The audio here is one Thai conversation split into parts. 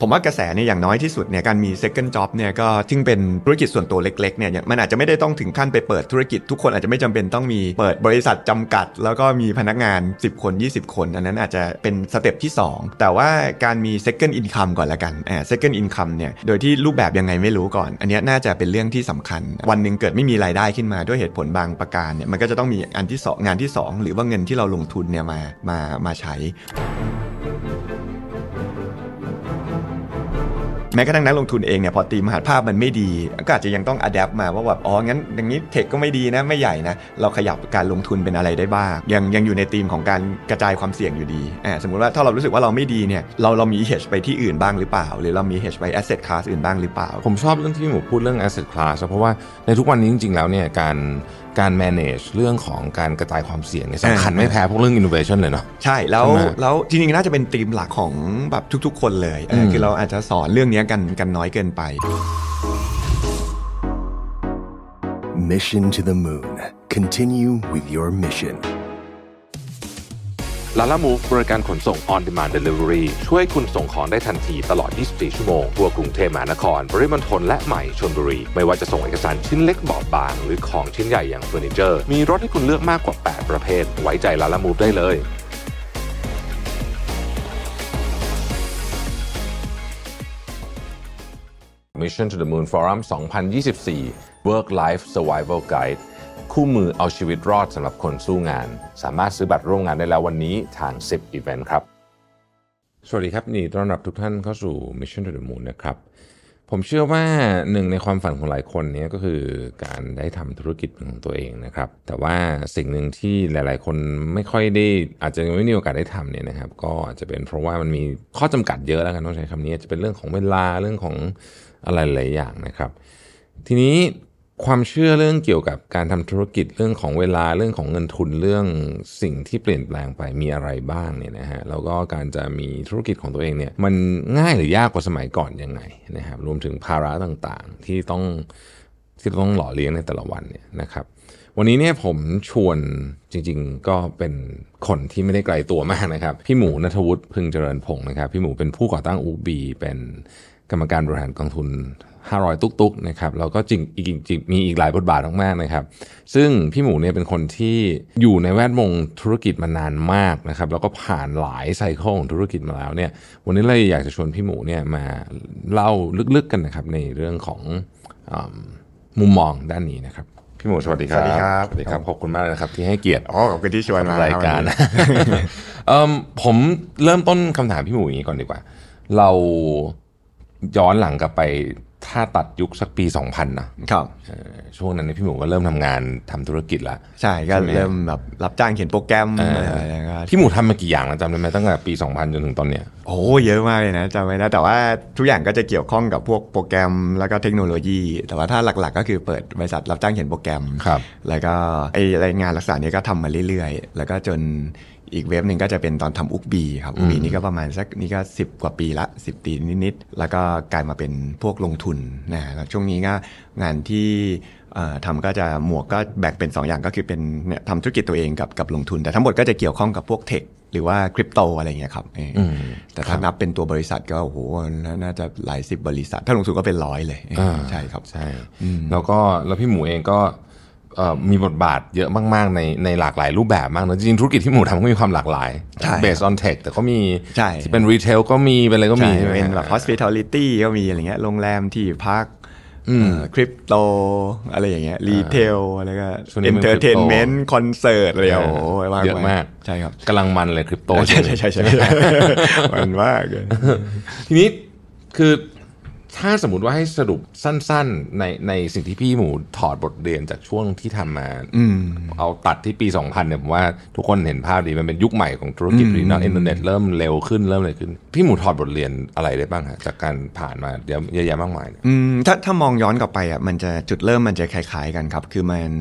ผมว่ากระแสเนี่ยอย่างน้อยที่สุดเนี่ยการมี second job เนี่ยก็ทึ่งเป็นธุรกิจส่วนตัวเล็กๆ เนี่ยมันอาจจะไม่ได้ต้องถึงขั้นไปเปิดธุรกิจทุกคนอาจจะไม่จำเป็นต้องมีเปิดบริษัทจำกัด แล้วก็มีพนักงาน 10คน20 คนอันนั้นอาจจะเป็นสเต็ปที่ 2 แต่ว่าการมี second income ก่อนละกันแอบ second income เนี่ยโดยที่รูปแบบยังไงไม่รู้ก่อน อันนี้น่าจะเป็นเรื่องที่สำคัญ วันหนึ่งเกิดไม่มีรายได้ขึ้นมาด้วยเหตุผลบางประการเนี่ยมันก็จะต้องมีอันที่2งานที่ 2 หรือว่าเงินที่เราลงทุนเนี่ยมามามาใช้แม้กระทั่งนักลงทุนเองเนี่ย พอตีมหาภาพมันไม่ดีก็อาจจะยังต้องอัดแอปมาว่าแบบ อ๋องั้นอย่างนี้เทคก็ไม่ดีนะไม่ใหญ่นะ เราขยับการลงทุนเป็นอะไรได้บ้าง ยังยังอยู่ในธีมของการกระจายความเสี่ยงอยู่ดีอ่าสมมุติว่าถ้าเรารู้สึกว่าเราไม่ดีเนี่ย เราเรามีเฮชไปที่อื่นบ้างหรือเปล่า หรือเรามีเฮชไปแอสเซทคลาสอื่นบ้างหรือเปล่า ผมชอบเรื่องที่หมูพูดเรื่องแอสเซทคลาสเพราะว่าในทุกวันนี้จริงๆแล้วเนี่ยการการ manage เรื่องของการกระจายความเสี่ยงสำคัญไม่แพ้พวกเรื่อง innovation เลยเนาะใช่แล้วแล้วจริงๆน่าจะเป็นธีมหลักของแบบทุก ๆ คนเลยคือเราอาจจะสอนเรื่องนี้กันกันน้อยเกินไป Mission to the Moon Continue with your mission ลาล่ามูฟบริการขนส่ง On Demand Delivery ช่วยคุณส่งของได้ทันทีตลอด 24 ชั่วโมงทั่วกรุงเทพมหานคร ปริมณฑลและใหม่ชนบุรี ไม่ว่าจะส่งเอกสารชิ้นเล็กบอบบาง หรือของชิ้นใหญ่อย่างเฟอร์นิเจอร์ มีรถให้คุณเลือกมากกว่า 8 ประเภท ไว้ใจลาล่ามูฟได้เลย Mission to the Moon Forum 2024 Work Life Survival Guide คู่มือเอาชีวิตรอดสำหรับคนสู้งาน สามารถซื้อบัตรร่วมงานได้แล้ววันนี้ทาง10 Event ครับ สวัสดีครับ นี่ต้อนรับทุกท่านเข้าสู่ Mission to the Moon นะครับผมเชื่อว่าหนึ่งในความฝันของหลายคนนี้ก็คือการได้ทำธุรกิจของตัวเองนะครับ แต่ว่าสิ่งหนึ่งที่หลายๆคนไม่ค่อยได้อาจจะไม่มีโอกาสได้ทำเนี่ยนะครับก็อาจจะเป็นเพราะว่ามันมีข้อจำกัดเยอะแล้วกันต้องใช้คำนี้จะเป็นเรื่องของเวลาเรื่องของอะไรหลายอย่างนะครับ ทีนี้ความเชื่อเรื่องเกี่ยวกับการทำธุรกิจเรื่องของเวลาเรื่องของเงินทุนเรื่องสิ่งที่เปลี่ยนแปลงไปมีอะไรบ้างเนี่ยนะฮะแล้วก็การจะมีธุรกิจของตัวเองเนี่ยมันง่ายหรือยากกว่าสมัยก่อนยังไงนะครับรวมถึงภาระต่างๆ ที่ต้องที่ต้องหล่อเลี้ยงในแต่ละวันเนี่ยนะครับ วันนี้เนี่ยผมชวนจริง ๆ ก็เป็นคนที่ไม่ได้ไกลตัวมากนะครับ พี่หมูนัทวุฒิพึงเจริญพงศ์นะครับ พี่หมูเป็นผู้ก่อตั้งอูบี เป็นกรรมการบริหารกองทุน500ตุกๆนะครับแล้วก็จริงอีกจริงมีอีกหลายบทบาทมากๆนะครับ ซึ่งพี่หมูเนี่ยเป็นคนที่อยู่ในแวดวงธุรกิจมานานมากนะครับแล้วก็ผ่านหลายไซเคิลของธุรกิจมาแล้วเนี่ย วันนี้เลยอยากจะชวนพี่หมูเนี่ยมาเล่าลึกๆกันนะครับในเรื่องของอมุมมองด้านนี้นะครับพี่หมูสวัสดีครับสวัสดีครับสวัสดีครับขอบคุณมากเลยครับที่ให้เกียรติอ๋อขอบคุณที่ชวนมารายการผมเริ่มต้นคำถามพี่หมูอย่างนี้ก่อนดีกว่า เราย้อนหลังกลับไปถ้าตัดยุคสักปี 2000นะครับ ช่วงนั้นพี่หมูก็เริ่มทำงานทำธุรกิจละใช่ ก็เริ่มแบบรับจ้างเขียนโปรแกรมอะไรพี่หมูทำมากี่อย่างแล้วจำได้ไหมตั้งแต่ปี 2000 จนถึงตอนเนี้ย โอ้เยอะมากเลยนะจำไม่ได้แต่ว่าทุกอย่างก็จะเกี่ยวข้องกับพวกโปรแกรม แล้วก็เทคโนโลยี แต่ว่าถ้าหลักๆ ก็คือเปิดบริษัทรับจ้างเขียนโปรแกรม ครับ แล้วก็ไอรายงานลักษณะนี้ก็ทำมาเรื่อยๆ แล้วก็จนอีกเว็บหนึ่งก็จะเป็นตอนทำอุกบีครับอุกบีนี่ก็ประมาณสักนี่ก็ 10 กว่าปีละ10ปีนิดๆแล้วก็กลายมาเป็นพวกลงทุนนะแล้วช่วงนี้ก็งานที่ทำก็จะหมวกก็แบ่งเป็น 2 อย่างก็คือเป็นทำธุรกิจตัวเองกับกับลงทุนแต่ทั้งหมดก็จะเกี่ยวข้องกับพวกเทคหรือว่าคริปโตอะไรเงี้ยครับแต่ถ้านับเป็นตัวบริษัทก็โอ้โหน่าจะหลายสิบบริษัท ถ้าลงทุนก็เป็นร้อยเลยใช่ครับใช่แล้วก็แล้วพี่หมูเองก็มีบทบาทเยอะมากๆในในหลากหลาย รูปแบบมากนะจริงธุรกิจที่หมูทำก็มีความหลากหลายเบสออนเทคแต่ก็มีที่เป็นรีเทลก็มีเป็นอะไรก็มีเป็นแบบ hospitality ก็มีอะไรเงี้ยโรงแรมที่พักคริปโตอะไรอย่างเงี้ยรีเทลอะไรก็เอนเตอร์เทนเมนต์คอนเสิร์ตอะไรโอ้โเยอะมาก ใช่ครับกำลังมันเลยคริปโต ใช่ใช่ใช่ใช่มันมากทีนี้คือถ้าสมมติว่าให้สรุปสั้นๆ ในในสิ่งที่พี่หมูถอดบทเรียนจากช่วงที่ทำมาอเอาตัดที่ปี 2000เนี่ยผมว่าทุกคนเห็นภาพดีมันเป็นยุคใหม่ของธุรกิจรีนอตอินเทอร์เน็ตเริ่มเร็วขึ้นเริ่มอะไรขึ้น พี่หมูถอดบทเรียนอะไรได้บ้างฮะจากการผ่านมาเยอะแยะมากมายถ้าถ้ามองย้อนกลับไปอ่ะมันจะจุดเริ่มมันจะคล้ายๆกันครับ คือมัน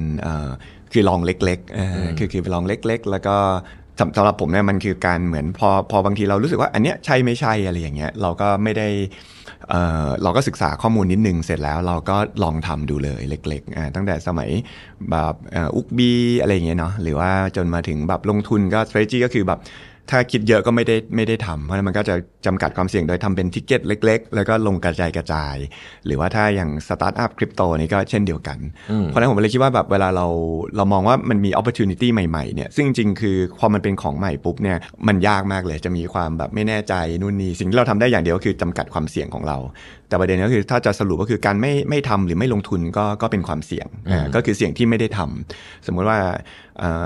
คือลองเล็กๆคือคือลองเล็ก ๆ แล้วก็สำหรับผมเนี่ยมันคือการเหมือนพอพอบางทีเรารู้สึกว่าอันเนี้ยใช่ไม่ใช่อะไรอย่างเงี้ยเราก็ไม่ได้เราก็ศึกษาข้อมูลนิดนึงเสร็จแล้วเราก็ลองทำดูเลยเล็กๆตั้งแต่สมัยแบบอุกบีอะไรเงี้ยเนาะหรือว่าจนมาถึงแบบลงทุน ก็ strategy ก็คือแบบถ้าคิดเยอะก็ไม่ได้ไม่ได้ทำเพราะมันก็จะจำกัดความเสี่ยง โดยทำเป็นทิกเก็ตเล็กๆ แล้วก็ลงกระจายกระจาย หรือว่าถ้าอย่างสตาร์ทอัพคริปโตนี่ก็เช่นเดียวกัน เพราะฉะนั้นผมเลยคิดว่าแบบเวลาเราเรามองว่ามันมีโอกาส o p p ใหม่ๆเนี่ย ซึ่งจริงๆคือความมันเป็นของใหม่ปุ๊บเนี่ยมันยากมากเลย จะมีความแบบไม่แน่ใจนู่นนี่สิ่งที่เราทำได้อย่างเดียวคือจำกัดความเสี่ยงของเราแต่ประเด็นก็คือถ้าจะสรุปก็คือการไม่ไม่ทำหรือไม่ลงทุนก็ก็เป็นความเสี่ยงก็คือเสี่ยงที่ไม่ได้ทำ สมมุติว่า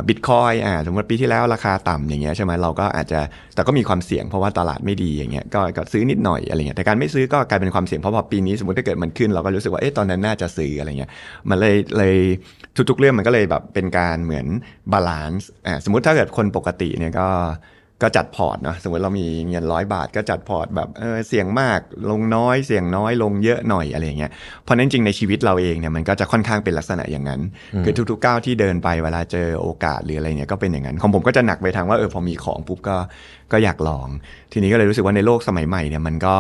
บิตคอยอ่าสมมติปีที่แล้วราคาต่ำอย่างเงี้ยใช่ไหมเราก็อาจจะแต่ก็มีความเสี่ยง เพราะว่าตลาดไม่ดีอย่างเงี้ยก็ก็ซื้อนิดหน่อยอะไรเงี้ยแต่การไม่ซื้อก็กลายเป็นความเสี่ยงเพราะพอปีนี้ สมมติถ้าเกิดมันขึ้นเราก็รู้สึกว่าเอ๊ะตอนนั้นน่าจะซื้ออะไรเงี้ยมันเลยเลยทุกๆเรื่องมันก็เลยแบบเป็นการเหมือนบาลานซ์อ่าสมมติถ้าเกิดคนปกติเนี่ยก็ก็จัดพอร์ตเนาะสมมติเรามีเงินร้อยบาท ก็จัดพอร์ตแบบเออเสี่ยงมากลงน้อยเสี่ยงน้อยลงเยอะหน่อยอะไรเงี้ยเพราะนั้นจริงในชีวิตเราเองเนี่ยมันก็จะค่อนข้างเป็นลักษณะอย่างนั้น คือทุกๆก้าวที่เดินไปเวลาเจอโอกาสหรืออะไรเนี่ยก็เป็นอย่างนั้นของผมก็จะหนักไปทางว่าเออพอมีของปุ๊บก็ก็อยากลอง ทีนี้ก็เลยรู้สึกว่าในโลกสมัยใหม่เนี่ยมันก็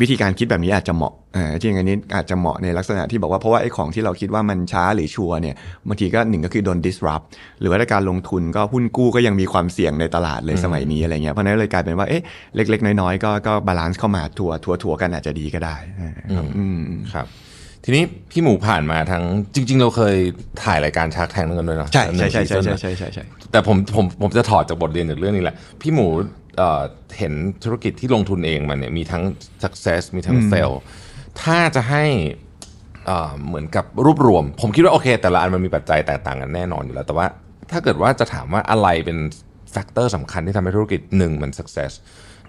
วิธีการคิดแบบนี้อาจจะเหมาะจริงอันนี้อาจจะเหมาะในลักษณะที่บอกว่าเพราะว่าไอ้ของที่เราคิดว่ามันช้าหรือชัวเนี่ยบางทีก็หนึ่งก็คือโดน disrupt หรือว่าการลงทุนก็หุ้นกู้ก็ยังมีความเสี่ยงในตลาดเลย สมัยนี้อะไรเงี้ย เพราะนั้นเลยกลายเป็นว่าเอ๊ะเล็ก ๆ น้อย ๆ ก็ก็บาลานซ์เข้ามาทัวทัวทัวกันอาจจะดีก็ได้ครับ ทีนี้พี่หมูผ่านมาทั้งจริงๆ เราเคยถ่ายรายการชาร์กแทงด้วยกันด้วยเนาะใช่ใช่ใช่ใช่ใช่แต่ผมผมผมจะถอดจากบทเรียนจากเรื่องนี้แหละ พี่หมูเห็นธุรกิจที่ลงทุนเองมันเนี่ยมีทั้ง success มีทั้ง fail ถ้าจะให้เหมือนกับรวบรวม ผมคิดว่าโอเค แต่ละอันมันมีปัจจัยแตกต่างกันแน่นอนอยู่แล้ว แต่ว่าถ้าเกิดว่าจะถามว่าอะไรเป็นแฟกเตอร์สำคัญที่ทำให้ธุรกิจหนึ่งมัน success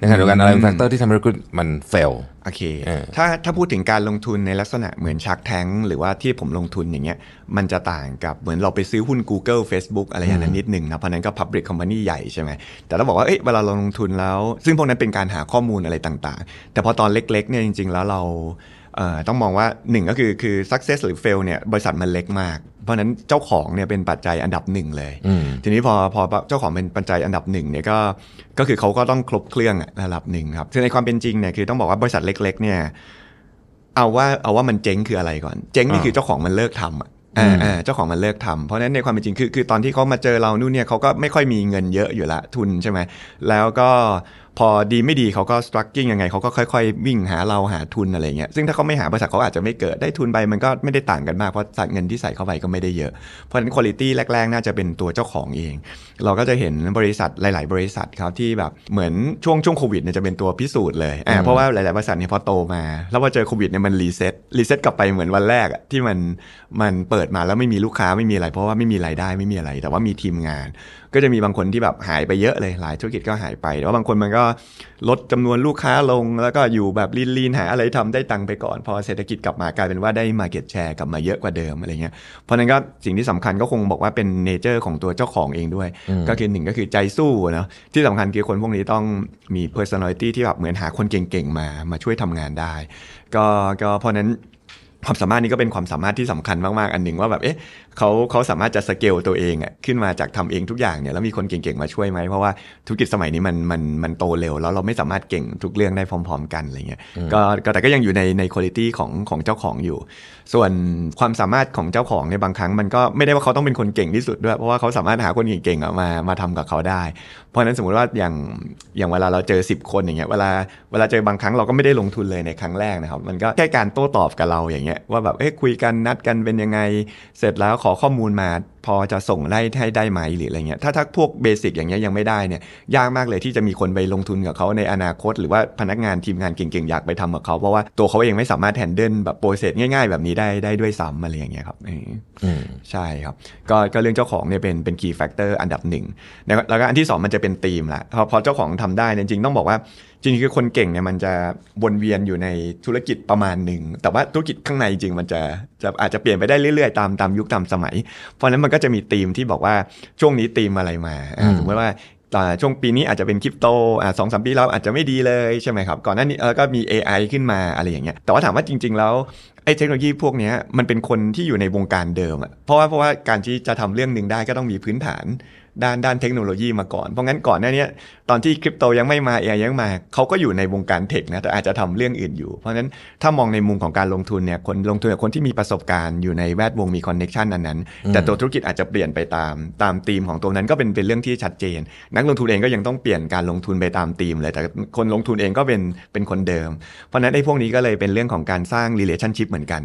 ะนรับเดียวกันอะไรเป็นแฟกเตอร์ที่ทำให้ธุรกิจมันเฟลโอเคถ้าถ้าพูดถึงการลงทุนในลักษณะเหมือนชักแท้งหรือว่าที่ผมลงทุนอย่างเงี้ยมันจะต่างกับเหมือนเราไปซื้อหุ้น Google Facebook อะไรอย่างนั้นนิดหนึ่งนะ เพราะนั้นก็ Public Company ใหญ่ใช่ไหมแต่เราบอกว่าเอ้ยเวลาเราลงทุนแล้ว ซึ่งพวกนั้นเป็นการหาข้อมูลอะไรต่าง ๆ แต่พอตอนเล็กๆเนี่ยจริง ๆ แล้วเราต้องมองว่า1ก็คือคือ success หรือ fail เนี่ยบริษัทมันเล็กมาก เพราะนั้นเจ้าของเนี่ยเป็นปัจจัยอันดับหนึ่งเลยทีนี้พอพอเจ้าของเป็นปัจจัยอันดับหนึ่งเนี่ยก็ก็คือเขาก็ต้องครบเครื่องระดับหนึ่งครับซึ่งในความเป็นจริงเนี่ยคือต้องบอกว่าบริษัทเล็กๆเนี่ยเอาว่าเอาว่ามันเจ๊งคืออะไรก่อน เจ๊งนี่คือเจ้าของมันเลิกทำเจ้าของมันเลิกทำ เพราะฉะนั้นในความเป็นจริงคือคือตอนที่เขามาเจอเรานู่นเนี่ยเขาก็ไม่ค่อยมีเงินเยอะอยู่ละทุนใช่ไหมแล้วก็พอดีไม่ดีเขาก็สตรักกิ้งยังไง เขาก็ค่อยๆ วิ่งหาเราหาทุนอะไรเงี้ยซึ่งถ้าเขาไม่หาบริษัทเขาอาจจะไม่เกิดได้ทุนไปมันก็ไม่ได้ต่างกันมาก เพราะสเงินที่ใส่เข้าไปก็ไม่ได้เยอะ เพราะฉะนั้นคุณภาพแรกๆ น่าจะเป็นตัวเจ้าของเอง เราก็จะเห็นบริษัทหลายๆบริษัทครับที่แบบเหมือนช่วงช่วงโควิดเนี่ยจะเป็นตัวพิสูจน์เลยอ่าเพราะว่าหลายๆบริษัทเนี่ยพอโตมาแล้วพอเจอโควิดเนี่ยมันรีเซ็ตรีเซ็ตกลับไปเหมือนวันแรกที่มันมันเปิดมาแล้วไม่มีลูกค้าไม่มีอะไร เพราะว่าไม่มีรายได้ไม่มีอะไร แต่ว่ามีทีมงานก็จะมีบางคนที่แบบหายไปเยอะเลย หลายธุรกิจก็หายไป แต่ว่าบางคนมันก็ลดจำนวนลูกค้าลงแล้วก็อยู่แบบลีนๆ หาอะไรทำได้ตังค์ไปก่อน พอเศรษฐกิจกลับมากลายเป็นว่าได้มาเก็ตแชร์กลับมาเยอะกว่าเดิมอะไรเงี้ยเพราะนั้นก็สิ่งที่สำคัญก็คงบอกว่าเป็นเนเจอร์ของตัวเจ้าของเองด้วย ก็คือหนึ่งก็คือใจสู้นะที่สำคัญคือคนพวกนี้ต้องมี personality ที่แบบเหมือนหาคนเก่งๆมามาช่วยทำงานได้ก็ก็เพราะนั้นความสามารถนี้ก็เป็นความสามารถที่สำคัญมากๆอันหนึ่งว่าแบบเอ๊ะเขาเขาสามารถจะสเกลตัวเองอะขึ้นมาจากทำเองทุกอย่างเนี่ยแล้วมีคนเก่งๆมาช่วยไหมเพราะว่าธุรกิจสมัยนี้มันมันมันโตเร็ว แล้วเราไม่สามารถเก่งทุกเรื่องได้พร้อมๆ กันอะไรเงี้ยก็แต่ก็ยังอยู่ในในคุณภาพของของเจ้าของอยู่ส่วนความสามารถของเจ้าของในบางครั้งมันก็ไม่ได้ว่าเขาต้องเป็นคนเก่งที่สุดด้วย เพราะว่าเขาสามารถหาคนเก่งๆ มามาทำกับเขาได้เพราะนั้นสมมติว่าอย่างอย่างเวลาเราเจอ 10 คนอย่างเงี้ยเวลาเวลาเจอบางครั้งเราก็ไม่ได้ลงทุนเลยในครั้งแรกนะครับมันก็แค่การโต้ตอบกับเราอย่างเงี้ยว่าแบบเอ้ยคุยกันนัดกันเป็นยังไงเสร็จแล้วขอข้อมูลมาพอจะส่งได้ให้ได้ไหมหรืออะไรเงี้ยถ้าถ้าพวกเบสิกอย่างเงี้ยยังไม่ได้เนี่ย ยากมากเลยที่จะมีคนไปลงทุนกับเขาในอนาคต หรือว่าพนักงานทีมงานเก่งๆ อยากไปทำกับเขาเพราะว่าตัวเขาเองไม่สามารถแฮนเดิลแบบโปรเซสง่ายๆ แบบนี้ได้ได้ด้วยซ้ำอะไรอย่างเงี้ยครับใช่ครับก็ก็เรื่องเจ้าของเนี่ยเป็นเป็นคีย์แฟกเตอร์อันดับหนึ่ง แล้วก็อันที่ 2 มันจะเป็นทีมแหละพอพอเจ้าของทำได้จริงๆต้องบอกว่าจริงๆคือคนเก่งเนี่ยมันจะวนเวียนอยู่ในธุรกิจประมาณหนึ่ง แต่ว่าธุรกิจข้างในจริงมันจะจะอาจจะเปลี่ยนไปได้เรื่อย ๆตามตามยุคตามสมัย เพราะนั้นมันก็จะมีธีมที่บอกว่าช่วงนี้ธีมอะไรมาสมมติว่าช่วงปีนี้อาจจะเป็นคริปโตสองสามปีแล้วอาจจะไม่ดีเลยใช่ไหมครับก่อนหน้านี้แล้วก็มี AI ขึ้นมาอะไรอย่างเงี้ยแต่ว่าถามว่าจริงๆแล้วไอ้เทคโนโลยีพวกนี้มันเป็นคนที่อยู่ในวงการเดิมอะเพราะว่าเพราะว่าการที่จะทำเรื่องหนึ่งได้ก็ต้องมีพื้นฐานด้านด้านเทคโนโลยีมาก่อน เพราะงั้นก่อนหน้านี้ตอนที่คริปโตยังไม่มาเอยังมาเขาก็อยู่ในวงการเทคนะแต่อาจจะทำเรื่องอื่นอยู่ เพราะนั้นถ้ามองในมุมของการลงทุนเนี่ยคนลงทุนกับคนที่มีประสบการณ์อยู่ในแวดวงมีคอนเน็ชันนันนั้นแต่ตัวธุรกิจอาจจะเปลี่ยนไปตามตามธีมของตัวนั้นก็เป็นเป็นเรื่องที่ชัดเจนนักลงทุนเองก็ยังต้องเปลี่ยนการลงทุนไปตามธีมเลย แต่คนลงทุนเองก็เป็นเป็นคนเดิม เพราะนั้นไอ้พวกนี้ก็เลยเป็นเรื่องของการสร้างรีเลชั่นชิพเหมือนกัน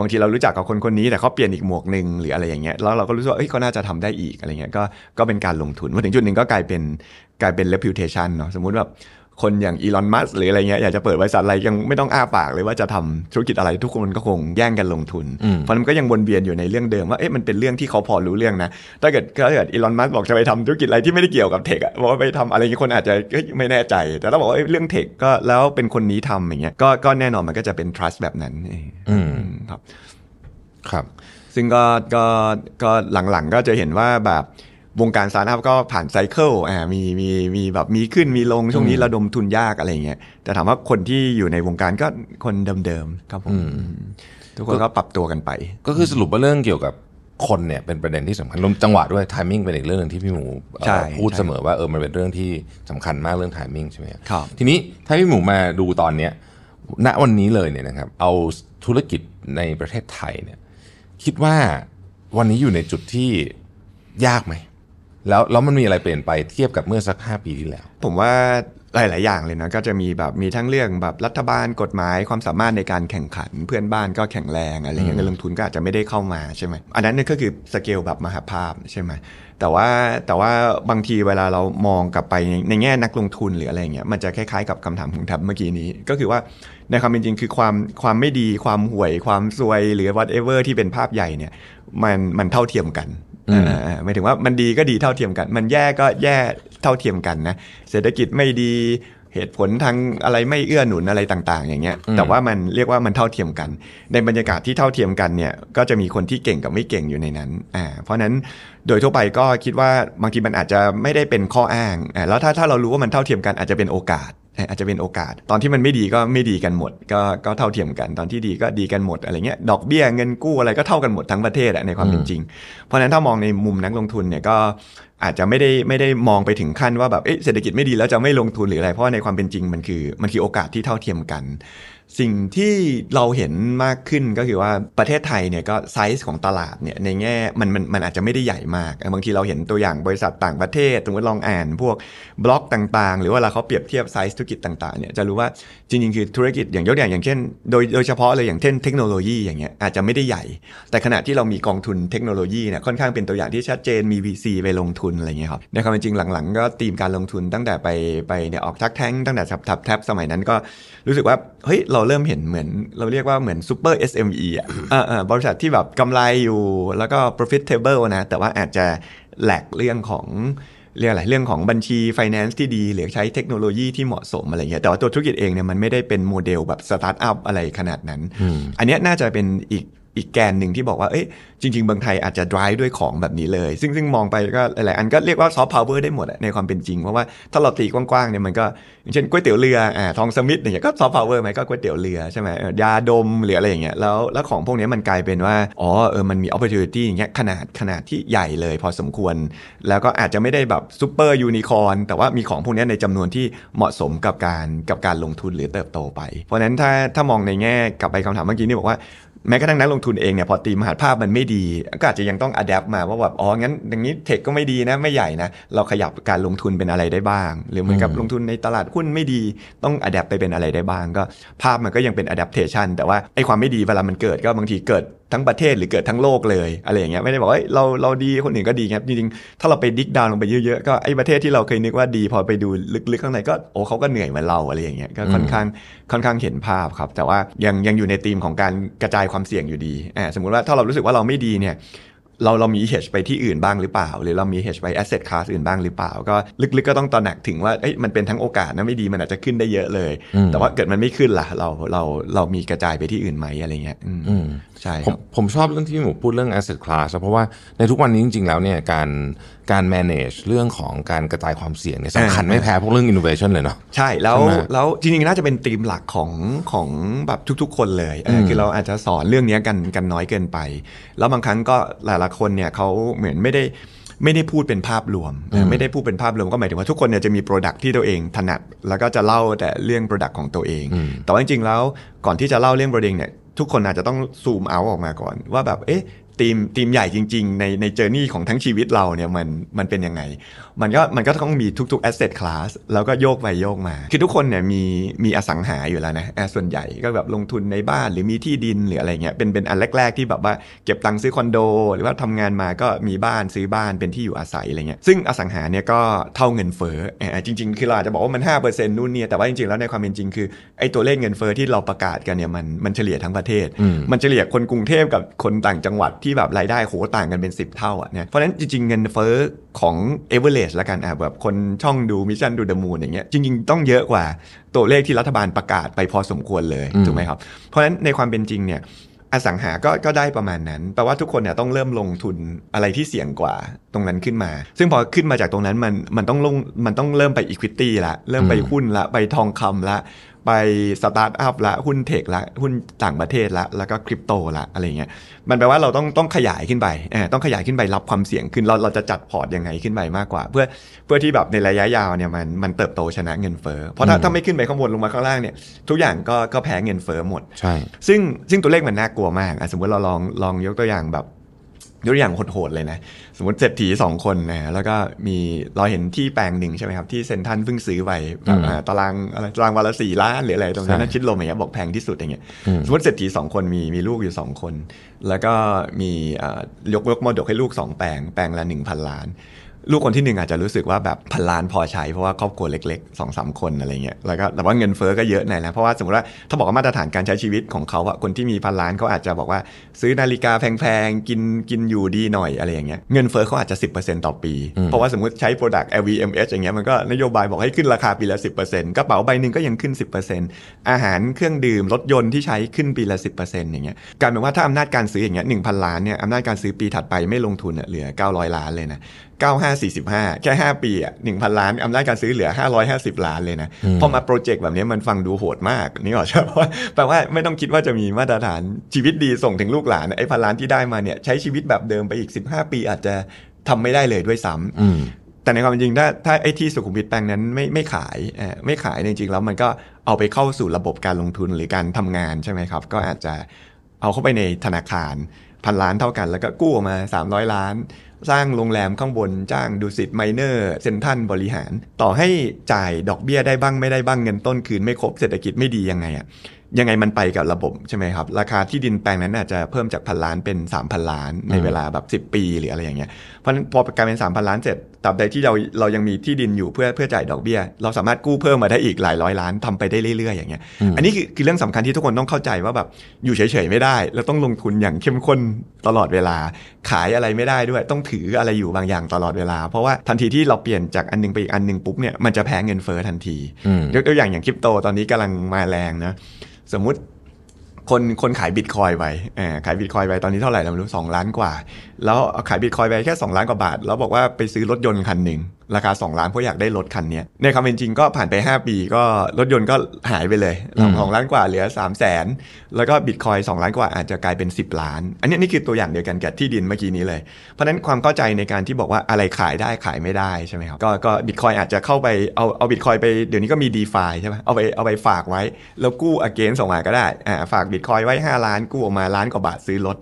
บางทีเรารู้จักกับคนคนนี้แต่เขาเปลี่ยนอีกหมวกหนึ่งหรืออะไรอย่างเงี้ยแล้วเราก็รู้สึกว่าเอ้ยขาน่าจะทำได้อีกอะไรเงี้ยก็ก็เป็นการลงทุนมาถึงจุดหนึ่งก็กลายเป็นกลายเป็น reputation เนาะสมมุติแบบคนอย่างอีลอนมัสหรืออะไรเงี้ยอยากจะเปิดบริษัทอะไรยังไม่ต้องอ้าปากเลยว่าจะทำธุรกิจอะไรทุกคนก็คงแย่งกันลงทุนเพราะมันก็ยังวนเวียนอยู่ในเรื่องเดิม ว่าเอ๊ะมันเป็นเรื่องที่เขาพอรู้เรื่องนะถ้าเกิดถ้าเกิดอีลอนมัสบอกจะไปทำธุรกิจอะไรที่ไม่ได้เกี่ยวกับเทคอะเพราะว่าไปทำอะไรเงี้ยคนอาจจะไม่แน่ใจ แต่ถ้าบอกว่าเรื่องเทคก็แล้วเป็นคนนี้ทำอย่างเงี้ยก็ก็แน่นอนมันก็จะเป็น trust แบบนั้นอืมครับครับ ซึ่งก็ก็ก็หลังๆ ก็จะเห็นว่าแบบวงการสตาร์ทอัพก็ผ่านไซเคิลอ่ามีมีมีแบบมีขึ้นมีลงช่วงนี้ระดมทุนยากอะไรเงี้ยแต่ถามว่าคนที่อยู่ในวงการก็คนเดิมๆครับผมทุกคนก็ปรับตัวกันไป ก็คือสรุปว่าเรื่องเกี่ยวกับคนเนี่ยเป็นประเด็นที่สำคัญรวมจังหวะด้วยไทมิ่งเป็นอีกเรื่องนึงที่พี่หมูพูดเสมอว่าเออมันเป็นเรื่องที่สำคัญมากเรื่องไทมิ่งใช่ไหมครับ ทีนี้ถ้าพี่หมูมาดูตอนเนี้ยณวันนี้เลยเนี่ยนะครับ เอาธุรกิจในประเทศไทยเนี่ย คิดว่าวันนี้อยู่ในจุดที่ยากไหมแล้วแล้วมันมีอะไรเปลี่ยนไปเทียบกับเมื่อสัก 5 ปีที่แล้ว ผมว่าหลาย ๆ อย่างเลยนะก็จะมีแบบมีทั้งเรื่องแบบรัฐบาลกฎหมาย ความสามารถในการแข่งขัน เพื่อนบ้านก็แข็งแรงอะไรเงี้ยเงินลงทุนก็อาจจะไม่ได้เข้ามาใช่ไหมอันนั้นนี่ก็คือสเกลแบบมหาภาพใช่ไหมแต่ว่าแต่ว่าบางทีเวลาเรามองกลับไปในแง่นักลงทุนหรืออะไรเงี้ยมันจะคล้าย ๆ กับคำถามของทับเมื่อกี้นี้ ก็คือว่าในความเป็นจริงคือความความไม่ดีความห่วย ความซวยหรือ whatever ที่เป็นภาพใหญ่เนี่ยมันมันเท่าเทียมกันหมายถึงว่ามันดีก็ดีเท่าเทียมกัน มันแย่ก็แย่เท่าเทียมกันนะเศรษฐกิจไม่ดีเหตุผลทางอะไรไม่เอื้อหนุนอะไรต่างๆ อย่างเงี้ยแต่ว่ามันเรียกว่ามันเท่าเทียมกัน ในบรรยากาศที่เท่าเทียมกันเนี่ยก็จะมีคนที่เก่งกับไม่เก่งอยู่ในนั้นอ่าเพราะนั้นโดยทั่วไปก็คิดว่าบางทีมันอาจจะไม่ได้เป็นข้ออ้างแล้วถ้าถ้าเรารู้ว่ามันเท่าเทียมกันอาจจะเป็นโอกาสอาจจะเป็นโอกาสตอนที่มันไม่ดีก็ไม่ดีกันหมด ก็ก็เท่าเทียมกัน ตอนที่ดีก็ดีกันหมดอะไรเงี้ยดอกเบี้ยเงินกู้ อะไรก็เท่ากันหมดทั้งประเทศในความเป็นจริงเพราะนั้นถ้ามองในมุมนักลงทุนเนี่ยก็อาจจะไม่ได้ไม่ได้มองไปถึงขั้นว่าแบบเศรษฐกิจไม่ดีแล้วจะไม่ลงทุนหรืออะไรเพราะในความเป็นจริงมันคือมันคือโอกาสที่เท่าเทียมกันสิ่งที่เราเห็นมากขึ้นก็คือว่าประเทศไทยเนี่ยก็ไซส์ของตลาดเนี่ยในแง่มันมันมันอาจจะไม่ได้ใหญ่มาก บางทีเราเห็นตัวอย่างบริษัทต่างประเทศสมมติลองอ่านพวกบล็อกต่าง ๆ หรือว่าเราเขาเปรียบเทียบไซส์ธุรกิจต่างๆเนี่ยจะรู้ว่าจริงๆ คือธุรกิจอย่างยกอย่างอย่างเช่นโดยโดยเฉพาะเลยอย่างเช่นเทคโนโลยีอย่างเงี้ยอาจจะไม่ได้ใหญ่ แต่ขณะที่เรามีกองทุนเทคโนโลยีเนี่ยค่อนข้างเป็นตัวอย่างที่ชัดเจนมี VC ไปลงทุนอะไรเงี้ยครับในความเป็นจริงหลังๆก็ทีมการลงทุนตั้งแต่ไปไปเนี่ยออกทักแท้งตั้งแต่ทับทับแท็บสมัยนั้นก็รู้สึกว่าเฮ้ย เราเริ่มเห็นเหมือนเราเรียกว่าเหมือนซูเปอร์ SME อ่ะบริษัทที่แบบกำไรอยู่ แล้วก็ profitable นะ แต่ว่าอาจจะแหลกเรื่องของเรียกอะไรเรื่องของบัญชี finance ที่ดีหรือใช้เทคโนโลยีที่เหมาะสมอะไรเงี้ยแต่ว่าตัวธุรกิจเองเนี่ยมันไม่ได้เป็นโมเดลแบบสตาร์ทอัพอะไรขนาดนั้น อันนี้น่าจะเป็นอีกอีกแกนหนึ่งที่บอกว่า เอ้ย จริงๆเมืองไทยอาจจะ drive ด้วยของแบบนี้เลย ซึ่งซึ่งมองไปก็หลายๆ อันก็เรียกว่าซอฟ t ์ o w e r ได้หมดในความเป็นจริง เพราะว่าถ้าเราตีกว้างๆ เนี่ยมันก็อย่างเช่นก๋วยเตี๋ยวเรืออ่าทองสมิธเนี่ยก็ซอฟ t ์ o w e r ไหมก็ก๋วยเตี๋ยวเรือใช่ไหมยาดมหรืออะไรอย่างเงี้ยแล้วแล้วของพวกนี้มันกลายเป็นว่า อ๋อ เออ มันมี opportunity อย่างเงี้ยขนาดขนาดที่ใหญ่เลยพอสมควร แล้วก็อาจจะไม่ได้แบบ super unicorn แต่ว่ามีของพวกนี้ในจำนวนที่เหมาะสมกับการกับการลงทุนหรือเติบโตไป เพราะนั้นถ้าถ้ามองในแง่กลับไปคำถามเมื่อกี้นี่บอกว่าแม้กระทั่งนักลงทุนเองเนี่ยพอตีมหาภาพมันไม่ดีก็อาจจะยังต้องอัดแอปมาว่าแบบอ๋องั้นอย่างนี้เทคก็ไม่ดีนะไม่ใหญ่นะเราขยับการลงทุนเป็นอะไรได้บ้าง หรือเหมือนกับลงทุนในตลาดหุ้นไม่ดี ต้องอัดแอปไปเป็นอะไรได้บ้างก็ภาพมันก็ยังเป็นอะดอปเทชันแต่ว่า ไอ้ความไม่ดีเวลามันเกิดก็บางทีเกิดทั้งประเทศหรือเกิดทั้งโลกเลยอะไรอย่างเงี้ยไม่ได้บอก ว่าเราเราดีคนอื่นก็ดีครับจริงๆถ้าเราไปดิกดาวลงไปเยอะๆ ก็ไอ้ประเทศที่เราเคยนึกว่าดีพอไปดูลึกๆข้างในก็โอ้เขาก็เหนื่อยเหมือนเราอะไรอย่างเงี้ยก็ค่อนข้างค่อนข้างเห็นภาพครับ แต่ว่ายังยังอยู่ในธีมของการกระจายความเสี่ยงอยู่ดีอ่าสมมุติว่าถ้าเรารู้สึกว่าเราไม่ดีเนี่ย เราเรามีเฮชไปที่อื่นบ้างหรือเปล่าหรือเรามีเฮชไปแอสเซทคลาสอื่นบ้างหรือเปล่าก็ลึก ๆก็ต้องตระหนักถึงว่าเอ้ยมันเป็นทั้งโอกาสนะไม่ดีมันอาจจะขึ้นได้เยอะเลย แต่ว่าเกิดมันไม่ขึ้นล่ะเราเราเรามีกระจายไปที่อื่นไหมอะไรเงี้ยช่ผมผมชอบเรื่องที่ี่หมูพูดเรื่อง asset class เพราะว่าในทุกวันนี้จริงๆ แล้วเนี่ยการการ manage เรื่องของการกระจายความเสี่ยงเนี่ยสำคัญไม่แพ้พวกเรื่อง innovation เลยเนาะใช่แล้วแล้วจริงๆ น่าจะเป็นธีมหลักของของแบบทุกๆ คนเลยคือเราอาจจะสอนเรื่องนี้กันกันน้อยเกินไป แล้วบางครั้งก็หลายๆคนเนี่ยเขาเหมือนไม่ได้ไม่ได้พูดเป็นภาพรวม ไม่ได้พูดเป็นภาพรวมก็หมายถึงว่าทุกคนเนี่ยจะมีโปรดักที่ตัวเองถนัดแล้วก็จะเล่าแต่เรื่องโปรดักของตัวเองแต่ว่าจริงๆ แล้วก่อนที่จะเล่าเรื่องโปรดักเนี่ยทุกคนอาจจะต้องซูมเอาออกมาก่อน ว่าแบบเอ๊ะทีมทีมใหญ่จริง ๆ ในในเจอร์นี่ของทั้งชีวิตเราเนี่ยมันมันเป็นยังไงมันก็มันก็ต้องมีทุกๆ asset class แล้วก็โยกไปโยกมา คือทุกคนเนี่ยมีมีอสังหาอยู่แล้วนะส่วนใหญ่ก็แบบลงทุนในบ้านหรือมีที่ดินหรืออะไรเงี้ย เป็นเป็นอันแรกๆ ที่แบบว่าเก็บตังค์ซื้อคอนโด หรือว่าทำงานมาก็มีบ้านซื้อบ้านเป็นที่อยู่อาศัยอะไรเงี้ย ซึ่งอสังหาเนี่ยก็เท่าเงินเฟ้อจริงๆคือเราอาจจะบอกว่ามัน5%นต์นู่นเนี่ยแต่ว่าจริงๆ แล้วในความเป็นจริงคือไอ้ตัวเลขเงินเฟ้อที่เราประกาศกันเนี่ยมันมันเฉลี่ยทั้งประเทศ มันเฉลี่ยคนกรุงเทพกับคนต่างจังหวัดที่แบบรายได้โหต่างกันเป็น 10 เท่าอ่ะเนี่ยเพราะฉะนั้นจริงๆเงินเฟ้อของเอเวอเรจละกันอ่ะแบบคนช่องดูมิชชั่นดูเดอะมูนอย่างเงี้ยจริง ๆต้องเยอะกว่าตัวเลขที่รัฐบาลประกาศไปพอสมควรเลยถูกไหมครับ เพราะฉะนั้นในความเป็นจริงเนี่ยอสังหาก็ก็ได้ประมาณนั้นแปลว่าทุกคนเนี่ยต้องเริ่มลงทุนอะไรที่เสี่ยงกว่าตรงนั้นขึ้นมา ซึ่งพอขึ้นมาจากตรงนั้น มันมันต้องลงมันต้องเริ่มไปอีควิตี้ละ เริ่มไปหุ้นละ ไปทองคำละไปสตาร์ทอัพละหุ้นเทคละหุ้นต่างประเทศละแล้วก็คริปโตละอะไรเงี้ยมันแปลว่าเราต้องต้องขยายขึ้นไปต้องขยายขึ้นไปรับความเสี่ยงขึ้นเราเราจะจัดพอร์ตยังไงขึ้นไปมากกว่า เพื่อเพื่อที่แบบในระยะยาวเนี่ยมันมันเติบโตชนะเงินเฟ้อเพราะถ้าถ้าไม่ขึ้นไปข้างบน ลงมาข้างล่างเนี่ยทุกอย่างก็ก็แพ้เงินเฟ้อหมดใช่ซึ่งซึ่งตัวเลขมันน่ากลัวมากสมมติเราลองลองยกตัวอย่างแบบยกตัวอย่างโหดๆเลยนะ สมมติเศรษฐีสองคนนะแล้วก็มีเราเห็นที่แปลงหนึ่งใช่ไหมครับ ที่เซนทันเพิ่งซื้อไปตารางอะไรตารางวันละสี่ล้านหรืออะไร ตรงนั้นชิดลมอย่างเงี้ยบอกแพงที่สุดอย่างเงี้ยสมมติเศรษฐีสองคนมีมีลูกอยู่สองคน แล้วก็มียกยกมอดกให้ลูกสองแปลง แปลงละหนึ่งพันล้านลูกคนที่หนึ่งอาจจะรู้สึกว่าแบบพันล้านพอใช้เพราะว่าครอบครัวเล็กๆสองสามคนอะไรเงี้ยแล้วก็แต่ว่าเงินเฟ้อก็เยอะหน่อย้ะเพราะว่าสมมติว่า ถ้าบอกว่ามาตรฐานการใช้ชีวิตของเขาอะคนที่มีพันล้านเขาอาจจะบอกว่า ซื้อนาฬิกาแพงๆกินกินอยู่ดีหน่อยอะไรอย่างเงี้ยเงินเฟ้อเขาอาจจะ 10%ต่อปี เพราะว่าสมมติใช้ Product LVMH อย่างเงี้ยมันก็นโยบายบอกให้ขึ้นราคาปีละ10%กระเป๋าใบหนึ่งก็ยังขึ้น 10%อาหารเครื่องดื่มรถยนต์ที่ใช้ขึ้นปีละ10%อย่างเงี้ยกาเป็นว่าถ้าอำนาจการซื้ออย่างเงี้ยหนึ่งพันล้านเนี่ยอำนาจการซื้อปีถัดไปไม่ลงทุนเหลือ900ล้านเลยนะ9545 แค่ 5 ปีอ่ะ 1,000 ล้านอำนาจการซื้อเหลือ 550 ล้านเลยนะ พอมาโปรเจกต์แบบนี้มันฟังดูโหดมากนี่หรอใช่ว่าแปลว่าไม่ต้องคิดว่าจะมีมาตรฐานชีวิตดีส่งถึงลูกหลาน ไอ้พันล้านที่ได้มาเนี่ย ใช้ชีวิตแบบเดิมไปอีก 15 ปีอาจจะทำไม่ได้เลยด้วยซ้ำแต่ในความจริงถ้าถ้าไอ้ที่สุขุมวิทแปลงนั้นไม่ไม่ขายไม่ขายจริงๆแล้วมันก็เอาไปเข้าสู่ระบบการลงทุนหรือการทำงานใช่ไหมครับ ก็อาจจะเอาเข้าไปในธนาคารพันล้านเท่ากัน แล้วก็กู้มา 300 ล้าน สร้างโรงแรมข้างบน จ้างดูสิตไมเนอร์เซ็นทันบริหาร ต่อให้จ่ายดอกเบี้ยได้บ้างไม่ได้บ้างเงินต้นคืนไม่ครบเศรษฐกิจไม่ดียังไงอะยังไงมันไปกับระบบใช่ไหมครับ ราคาที่ดินแปลงนั้นอาจจะเพิ่มจากพันล้านเป็น 3,000 ล้านในเวลาแบบ 10 ปีหรืออะไรอย่างเงี้ยเพราะนั้นพอกลายเป็นสามพันล้านเสร็จตราบใดที่เราเรายังมีที่ดินอยู่เพื่อเพื่อจ่ายดอกเบี้ยเราสามารถกู้เพิ่มมาได้อีกหลายร้อยล้านทำไปได้เรื่อย ๆ อย่างเงี้ยอันนี้คือคือเรื่องสำคัญที่ทุกคนต้องเข้าใจว่าแบบอยู่เฉยๆ ไม่ได้เราต้องลงทุนอย่างเข้มข้นตลอดเวลา ขายอะไรไม่ได้ด้วย ต้องถืออะไรอยู่บางอย่างตลอดเวลาเพราะว่าทันทีที่เราเปลี่ยนจากอันนึงไปอีกอันนึงปุ๊บเนี่ยมันจะแพ้เงินเฟ้อทันทียกตัวอย่างอย่างคริปโตตอนนี้กำลังมาแรงนะสมมติคนคนขายบิตคอยไปขายบิตคอยไปตอนนี้เท่าไหร่เราไม่รู้สองล้านกว่า แล้วขายบิตคอยไปแค่2ล้านกว่าบาท แล้วบอกว่าไปซื้อรถยนต์คันหนึ่งราคา2ล้านเพราะอยากได้รถคันนี้ในความเป็นจริงก็ผ่านไป 5 ปีก็รถยนต์ก็หายไปเลยสองล้านกว่าเหลือ3 0 0แสนแล้วก็บิตคอย2ล้านกว่าอาจจะกลายเป็น 10 ล้าน อันนี้นี่คือตัวอย่างเดียวกันกับที่ดินเมื่อกี้นี้เลยเพราะนั้นความเข้าใจในการที่บอกว่าอะไรขายได้ขายไม่ได้ใช่ไหมครับก็ก็บิตคอยอาจจะเข้าไปเอาเอาบิตคอยไปเดี๋ยวนี้ก็มีดีฟาใช่ไหมเอาไปเอาไปฝากไว้ แล้วกู้อเกนส่งมาก็ได้อ่าฝากบิตคอยไว้5ล้าน กู้ออกมาล้านกว่าบาทซื้อรถ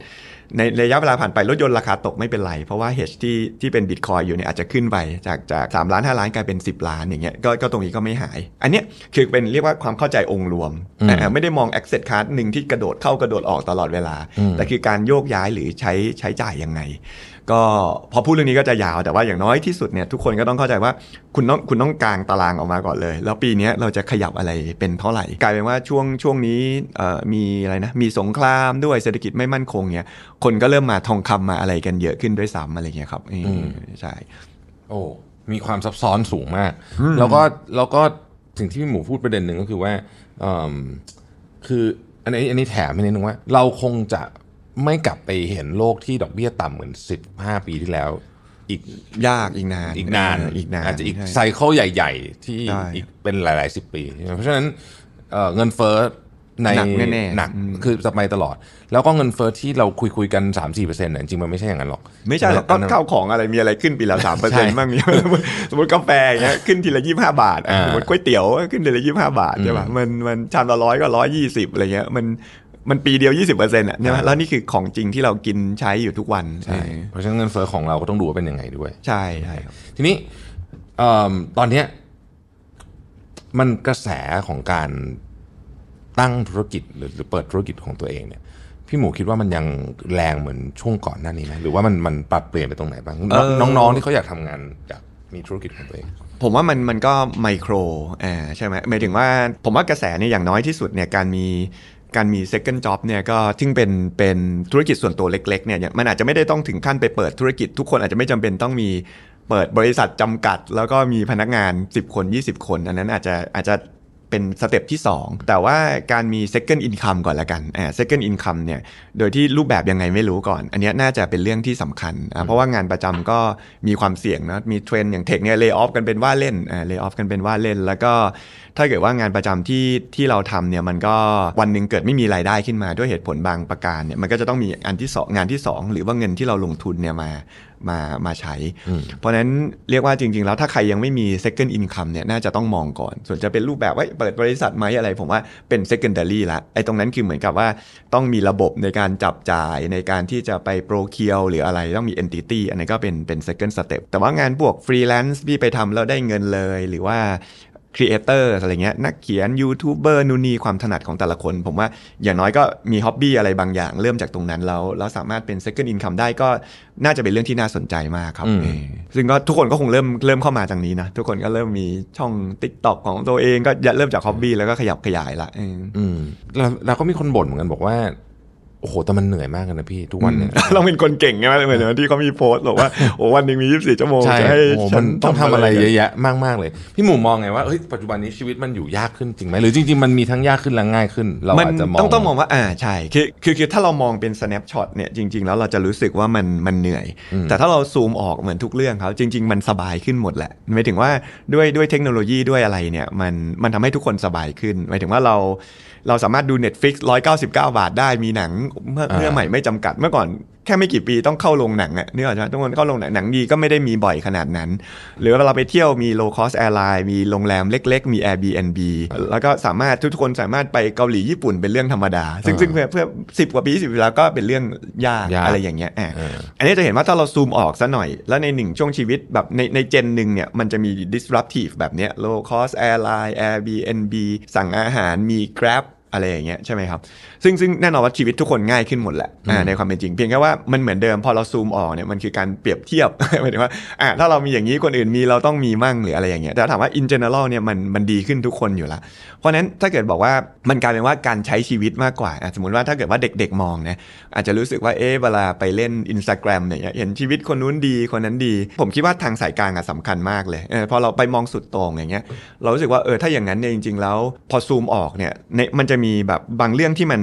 ในระยะเวลาผ่านไปรถยนต์ราคาตกไม่เป็นไร เพราะว่าเฮชที่ที่เป็นบิตคอยอยู่เนี่ยอาจจะขึ้นไป จากจากสล้านห้าล้านกลายเป็น 10 ล้านอย่างเงี้ยก็ก็ตรงนี้ก็ไม่หาย อันเนี้ยคือเป็นเรียกว่าความเข้าใจองค์รวมไม่ได้มองแอคเซสค a r d หนึ่งที่กระโดดเข้ากระโดดออกตลอดเวลา แต่คือการโยกย้ายหรือใช้ใช้จ่ายยังไงก็พอพูดเรื่องนี้ก็จะยาวแต่ว่าอย่างน้อยที่สุดเนี่ย ทุกคนก็ต้องเข้าใจว่าคุณต้องคุณต้องกางตารางออกมาก่อนเลย แล้วปีนี้เราจะขยับอะไรเป็นเท่าไหร่กลายเป็นว่าช่วงช่วงนี้มีอะไรนะมีสงครามด้วยเศรษฐกิจไม่มั่นคงเนี่ยคนก็เริ่มมาทองคำมาอะไรกันเยอะขึ้นด้วยซ้ำอะไรเงี้ยครับใช่โอ้มีความซับซ้อนสูงมาก แล้วก็แล้วก็สิ่งที่ี่หมูพูดประเด็นหนึ่งก็คือว่าคืออันนี้อันนี้แถมไปนิดนึงว่า เราคงจะไม่กลับไปเห็นโลกที่ดอกเบี้ยต่ำเหมือน 15 ปีที่แล้วอีกยากอีกนานอีกนานอีกนาน อาจจะอีกไซเคิลใหญ่ๆ ที่อีกเป็นหลาย ๆ สิบปี เพราะฉะนั้นเงินเฟ้อในหนักแน่หนักคือสมัตลอด แล้วก็เงินเฟอ้อที่เราคุยคุยกัน3 4มสี่เปอร์เซ็นต์จริงมันไม่ใช่อย่างนั้นหรอก ไม่ใช่หรอกก็ข้าของอะไรมีอะไรขึ้นปีละสามเปอร์เซ็นต์บ้างสมมติกาแฟเงี้ยขึ้นทีละยี่ห้าบาทสมมติก๋วยเตี๋ยวขึ้นทีละยี่ห้าบาทใช่ป่ะมันมันชามละร้อยก็ร้อยยี่สิบอะไรเงี้ยมันมันปีเดียว 20%อ่ะนี่ยแล้วนี่คือของจริงที่เรากินใช้อยู่ทุกวันใช่เพราะฉะนั้นเงินเฟ้อของเราก็ต้องดูว่าเป็นยังไงด้วยใช่ใช่ ทีนี้ตอนเนี้มันกระแสของการตั้งธุรกิจหรือเปิดธุรกิจของตัวเองเนี่ยพี่หมูคิดว่ามันยังแรงเหมือนช่วงก่อนหน้านี้ไหมหรือว่ามันมันปรับเปลี่ยนไปตรงไหนบ้างน้องๆที่เขาอยากทำงานอยากมีธุรกิจของตัวเอง ผมว่ามันมันก็ไมโครอ่าใช่ไหมหมายถึงว่าผมว่ากระแสเนี่ยอย่างน้อยที่สุดเนี่ยการมีการมี second job เนี่ยก็ทึ่งเป็นเป็นธุรกิจส่วนตัวเล็กๆเนี่ยมันอาจจะไม่ได้ต้องถึงขั้นไปเปิดธุรกิจทุกคนอาจจะไม่จำเป็นต้องมีเปิดบริษัทจำกัดแล้วก็มีพนักงาน 10 คน 20 คน อันนั้นอาจจะอาจจะเป็นสเต็ปที่2 แต่ว่าการมี second income ก่อนละกันเอ่ second income เนี่ย โดยที่รูปแบบยังไงไม่รู้ก่อน อันนี้น่าจะเป็นเรื่องที่สำคัญ เพราะว่างานประจำก็มีความเสี่ยงนะ มีเทรนอย่างเทคเนี่ยเลิกออฟกันเป็นว่าเล่นอเลิกออฟกันเป็นว่าเล่น แล้วก็ ถ้าเกิดว่างานประจำที่ที่เราทำเนี่ยมันก็วันหนึ่งเกิดไม่มีรายได้ขึ้นมาด้วยเหตุผลบางประการเนี่ย มันก็จะต้องมีอันที่2งานที่ 2 หรือว่าเงินที่เราลงทุนเนี่ยมามามาใช้ เพราะนั้นเรียกว่าจริงๆ แล้วถ้าใครยังไม่มี second income เนี่ยน่าจะต้องมองก่อน ส่วนจะเป็นรูปแบบว่าเปิดบริษัทไหมอะไรผมว่าเป็น secondary ละไอ้ตรงนั้นคือเหมือนกับว่าต้องมีระบบในการจับจ่ายในการที่จะไปโปรเคียวหรืออะไรต้องมี entity อันนี้ก็เป็นเป็น second step แต่ว่างานบวก freelance พี่ไปทำแล้วได้เงินเลยหรือว่าครีเอเตอร์อะไรเงี้ยนักเขียนยูทูบเบอร์นูนีความถนัดของแต่ละคน ผมว่าอย่างน้อยก็มีฮ็อบบี้อะไรบางอย่างเริ่มจากตรงนั้น แล้วเราสามารถเป็น second อินคัมได้ก็น่าจะเป็นเรื่องที่น่าสนใจมากครับซึ่งก็ทุกคนก็คงเริ่มเริ่มเข้ามาจากนี้นะ ทุกคนก็เริ่มมีช่องติกต็อกของตัวเองก็เริ่มจากฮ็อบบี้แล้วก็ขยับขยายละเราเราก็มีคนบ่นเหมือนกันบอกว่าโอ้โหแต่มันเหนื่อยมากเลยนะพี่ ทุกวันเนี่ยเราเป็นคนเก่งใชไหมเหมือนที่เขามีโพสต์บอกว่าโอ้วันหนึ่งมี 24 ชั่วโมงจะให้ฉันต้องทำอะไรเยอะแยะมากมากเลย พี่หมูมองไงว่าเฮ้ยปัจจุบันนี้ชีวิตมันอยู่ยากขึ้นจริงไหมหรือจริงๆ มันมีทั้งยากขึ้นและง่ายขึ้นเราอาจจะมองต้องต้องมองว่า อ่าใช่คือคือถ้าเรามองเป็น snapshot เนี่ยจริงๆแล้วเราจะรู้สึกว่ามันมันเหนื่อย แต่ถ้าเราซูมออกเหมือนทุกเรื่องเขาจริง ๆ มันสบายขึ้นหมดแหละหมายถึงว่าด้วยด้วยเทคโนโลยีด้วยอะไรเนี่ยมันมันทำให้ทุกคนสบายขึ้นหมายถึงว่าเราเราสามารถดู Netflix 199บาท ได้มีหนังเมื่อเมื่อใหม่ไม่จำกัด เมื่อก่อนแค่ไม่กี่ปีต้องเข้าโรงหนังเนี่ยนึกออกใช่ไหมทุกคนเข้าโรงหนังหนังดีก็ไม่ได้มีบ่อยขนาดนั้น หรือเวลาไปเที่ยวมีโลคอสแอร์ไลน์มีโรงแรมเล็กๆมี Airbnb แล้วก็สามารถทุกคนสามารถไปเกาหลีญี่ปุ่นเป็นเรื่องธรรมดา ซึ่งพึ่งเพื่อสิบกว่าปีสิบปีแล้วก็เป็นเรื่องยาก อะไรอย่างเงี้ยอันนี้จะเห็นว่าถ้าเราซูมออกซะหน่อยแล้วในหนึ่งช่วงชีวิตแบบในในเจนหนึ่งเนี่ยมันจะมี disruptive แบบเนี้ย low cost airline Airbnb สั่งอาหารมี Grab อะไรอย่างเงี้ยใช่ไหมครับ ซึ่งซึ่งแน่นอนว่าชีวิตทุกคนง่ายขึ้นหมดแหละในความเป็นจริง เพียงแค่ว่ามันเหมือนเดิมพอเราซูมออกเนี่ยมันคือการเปรียบเทียบหมายถึงว่าอ่ถ้าเรามีอย่างนี้คนอื่นมีเราต้องมีมั่งหรืออะไรอย่างเงี้ยแต่ถามว่า in general เนี่ยมันมันดีขึ้นทุกคนอยู่ละเพราะนั้นถ้าเกิดบอกว่ามันกลายเป็นว่าการใช้ชีวิตมากกว่าสมมติว่าถ้าเกิดว่าเด็กๆมองนะอาจจะรู้สึกว่า เอ๊ะเวลาไปเล่น Instagram เนี่ยเห็นชีวิตคนนู้นดีคนนั้นดี ผมคิดว่าทางสายกลางอะสำคัญมากเลยเออพอเราไปมองสุดตรงอย่างเงี้ยเรารู้สึกว่าเออถ้าอย่างนั้นเนี่ยจริง ๆ แล้วพอซูมออกเนี่ยมันจะมีแบบบางเรื่องที่มัน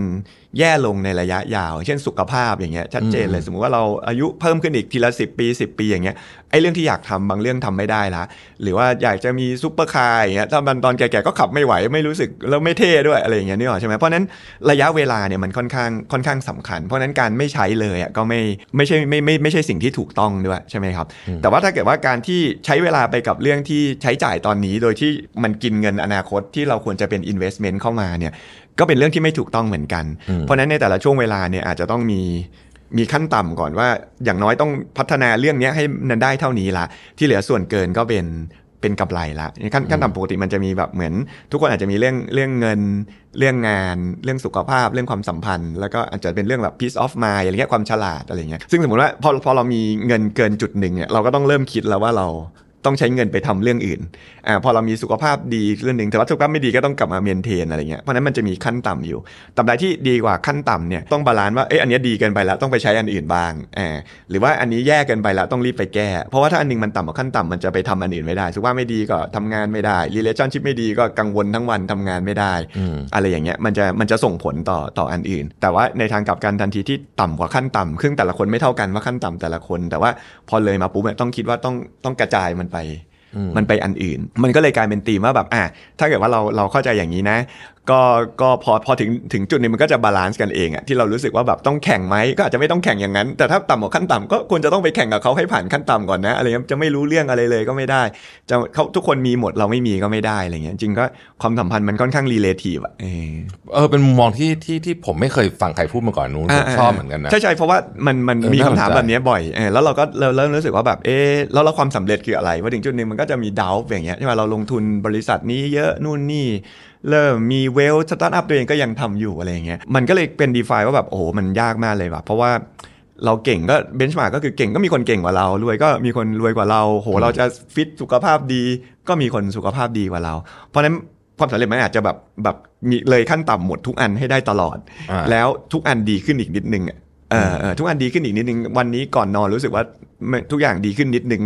แย่ลงในระยะยาว เช่นสุขภาพอย่างเงี้ยชัดเจนเลยสมมุติว่าเราอายุเพิ่มขึ้นอีกทีละสิปี10 ปี อย่างเงี้ยไอ้เรื่องที่อยากทำบางเรื่องทำไม่ได้ละ หรือว่าอยากจะมีซุปเปอร์คาร์อย่างเงี้ยถ้ามันตอนแก่ๆก็ขับไม่ไหว ไม่รู้สึกแล้วไม่เท่ด้วยอะไรอย่างเงี้ยนี่หรอใช่ไหมเพราะนั้นระยะเวลาเนี่ยมันค่อนข้างค่อนข้างสำคัญเพราะนั้นการไม่ใช้เลยอ่ะก็ไม่ไม่ใช่ไม่ไม่ไม่ใช่สิ่งที่ถูกต้องด้วยใช่ไหมครับ แต่ว่าถ้าเกิดว่าการที่ใช้เวลาไปกับเรื่องที่ใช้จ่ายตอนนี้โดยที่มันกินเงินอนาคตที่เราควรจะเป็น investment เข้ามาเนี่ยก็เป็นเรื่องที่ไม่ถูกต้องเหมือนกัน เพราะนั้นในแต่ละช่วงเวลาเนี่ยอาจจะต้องมีมีขั้นต่ำก่อนว่า อย่างน้อยต้องพัฒนาเรื่องนี้ให้นันได้เท่านี้ละที่เหลือส่วนเกินก็เป็นเป็นกำไรละขั้นขั้นต่ำปกติมันจะมีแบบเหมือน ทุกคนอาจจะมีเรื่องเรื่องเงินเรื่องงาน เรื่องสุขภาพ เรื่องความสัมพันธ์ แล้วก็อาจจะเป็นเรื่องแบบ peace of mind อะไรเงี้ยความฉลาดอะไรเงี้ยซึ่งสมมติว่าพอพอเรามีเงินเกินจุดหนึ่งเนี่ยเราก็ต้องเริ่มคิดแล้วว่าเราต้องใช้เงินไปทำเรื่องอื่น อ่า พอเรามีสุขภาพดีเรื่องหนึ่งแต่ว่าสุขภาพไม่ดีก็ต้องกลับมาเมนเทน อะไรเงี้ย เพราะนั้นมันจะมีขั้นต่ำอยู่ตำราที่ดีกว่าขั้นต่ำเนี่ยต้องบาลานซ์ว่า เอออันนี้ดีเกินไปแล้วต้องไปใช้อันอื่นบ้างอ่าหรือว่าอันนี้แย่เกินไปแล้วต้องรีบไปแก้ เพราะว่าถ้าอันนึงมันต่ำกว่าขั้นต่ำมันจะไปทำอันอื่นไม่ได้ สุขภาพไม่ดีก็ทำงานไม่ได้รีเลชั่นชิพไม่ดีก็กังวลทั้งวันทำงานไม่ได้ อะไรอย่างเงี้ยมันจะมันจะส่งผลต่อต่ออันอื่น แต่ว่าในทางกลับกันทันทีที่ต่ำกว่าขั้นต่ำรึ่งแต่ละคนไม่เท่ากันว่าขั้นต่ำแต่ละคน แต่ว่าพอเลยมาปุ๊บเนี่ยต้องคิดว่าต้องต้องกระจายมันไปมันไปอันอื่น มันก็เลยกลายเป็นตีมว่าแบบอ่ะถ้าเกิดว่าเรา เราเข้าใจอย่างนี้นะก็ก็พอพอถึงถึงจุดนี้มันก็จะบาลานซ์กันเองอะที่เรารู้สึกว่าแบบต้องแข่งไหมก็อาจจะไม่ต้องแข่งอย่างนั้น แต่ถ้าต่ำกว่าขั้นต่ำก็ควรจะต้องไปแข่งกับเขาให้ผ่านขั้นต่ำก่อนนะอะไรเงี้ยจะไม่รู้เรื่องอะไรเลยก็ไม่ได้ จะเขาทุกคนมีหมดเราไม่มีก็ไม่ได้อะไรเงี้ยจริงก็ความสัมพันธ์มันค่อนข้างรีเลทีฟอะเออเป็นมุมมองที่ที่ที่ผมไม่เคยฟังใครพูดมาก่อนนู้นชอบเหมือนกันนะใช่ใช่เพราะว่ามันมันมีคำถามแบบนี้บ่อยแล้วเราก็เราเริ่มรู้สึกว่าแบบเออแล้วเราความสำเร็จคืออะไรพอถึงจุดหนึ่งมันก็จะมีดาวอย่างเงี้ยใช่ไหมเราลงทุนบริษัทนี้เยอะนู่นนี่เริ่มมีเวลสตาร์ทอัพตัวเองก็ยังทำอยู่อะไรเงี้ยมันก็เลยเป็นดีฟาว่าแบบโอ้โห มันยากมากเลยว่ะเพราะว่าเราเก่งก็เบนช์มาร์กก็คือเก่งก็มีคนเก่งกว่าเรา รวยก็มีคนรวยกว่าเรา โห เราจะฟิตสุขภาพดี ก็มีคนสุขภาพดีกว่าเรา เพราะนั้นความสำเร็จมันอาจจะแบบแบบมีเลยขั้นต่ำหมดทุกอันให้ได้ตลอด แล้วทุกอันดีขึ้นอีกนิดนึงเออทุกอันดีขึ้นอีกนิดนึง วันนี้ก่อนนอนรู้สึกว่าทุกอย่างดีขึ้นนิดนึง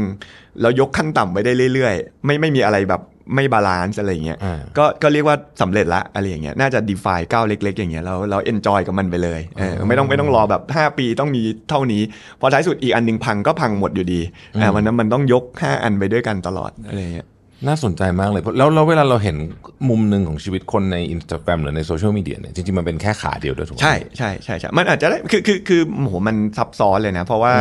แล้วยกขั้นต่ำไปได้เรื่อยๆไม่ไม่มีอะไรแบบไม่บาลานซ์อะไรเงี้ย ก็ก็เรียกว่าสำเร็จละอะไรอย่างเงี้ย น่าจะดีฟายก้าวเล็กๆ อย่างเงี้ยแล้วเราเอนจอยกับมันไปเลยเไม่ต้องไม่ต้องรอแบบ 5 ปีต้องมีเท่านี้ พอท้ายสุดอีกอันหนึ่งพังก็พังหมดอยู่ดีวันนั้นมันต้องยก 5 อันไปด้วยกันตลอดอะไรเงี้ยน่าสนใจมากเลยแล้วเราเวลาเราเห็นมุมหนึ่งของชีวิตคนใน Instagram หรือในโซเชียลมีเดียเนี่ยจริงๆ มันเป็นแค่ขาเดียวด้วยถูกไหมใช่ใช่ใช่ใช่มันอาจจะได้คือคือคือโหมันซับซ้อนเลยนะเพราะว่า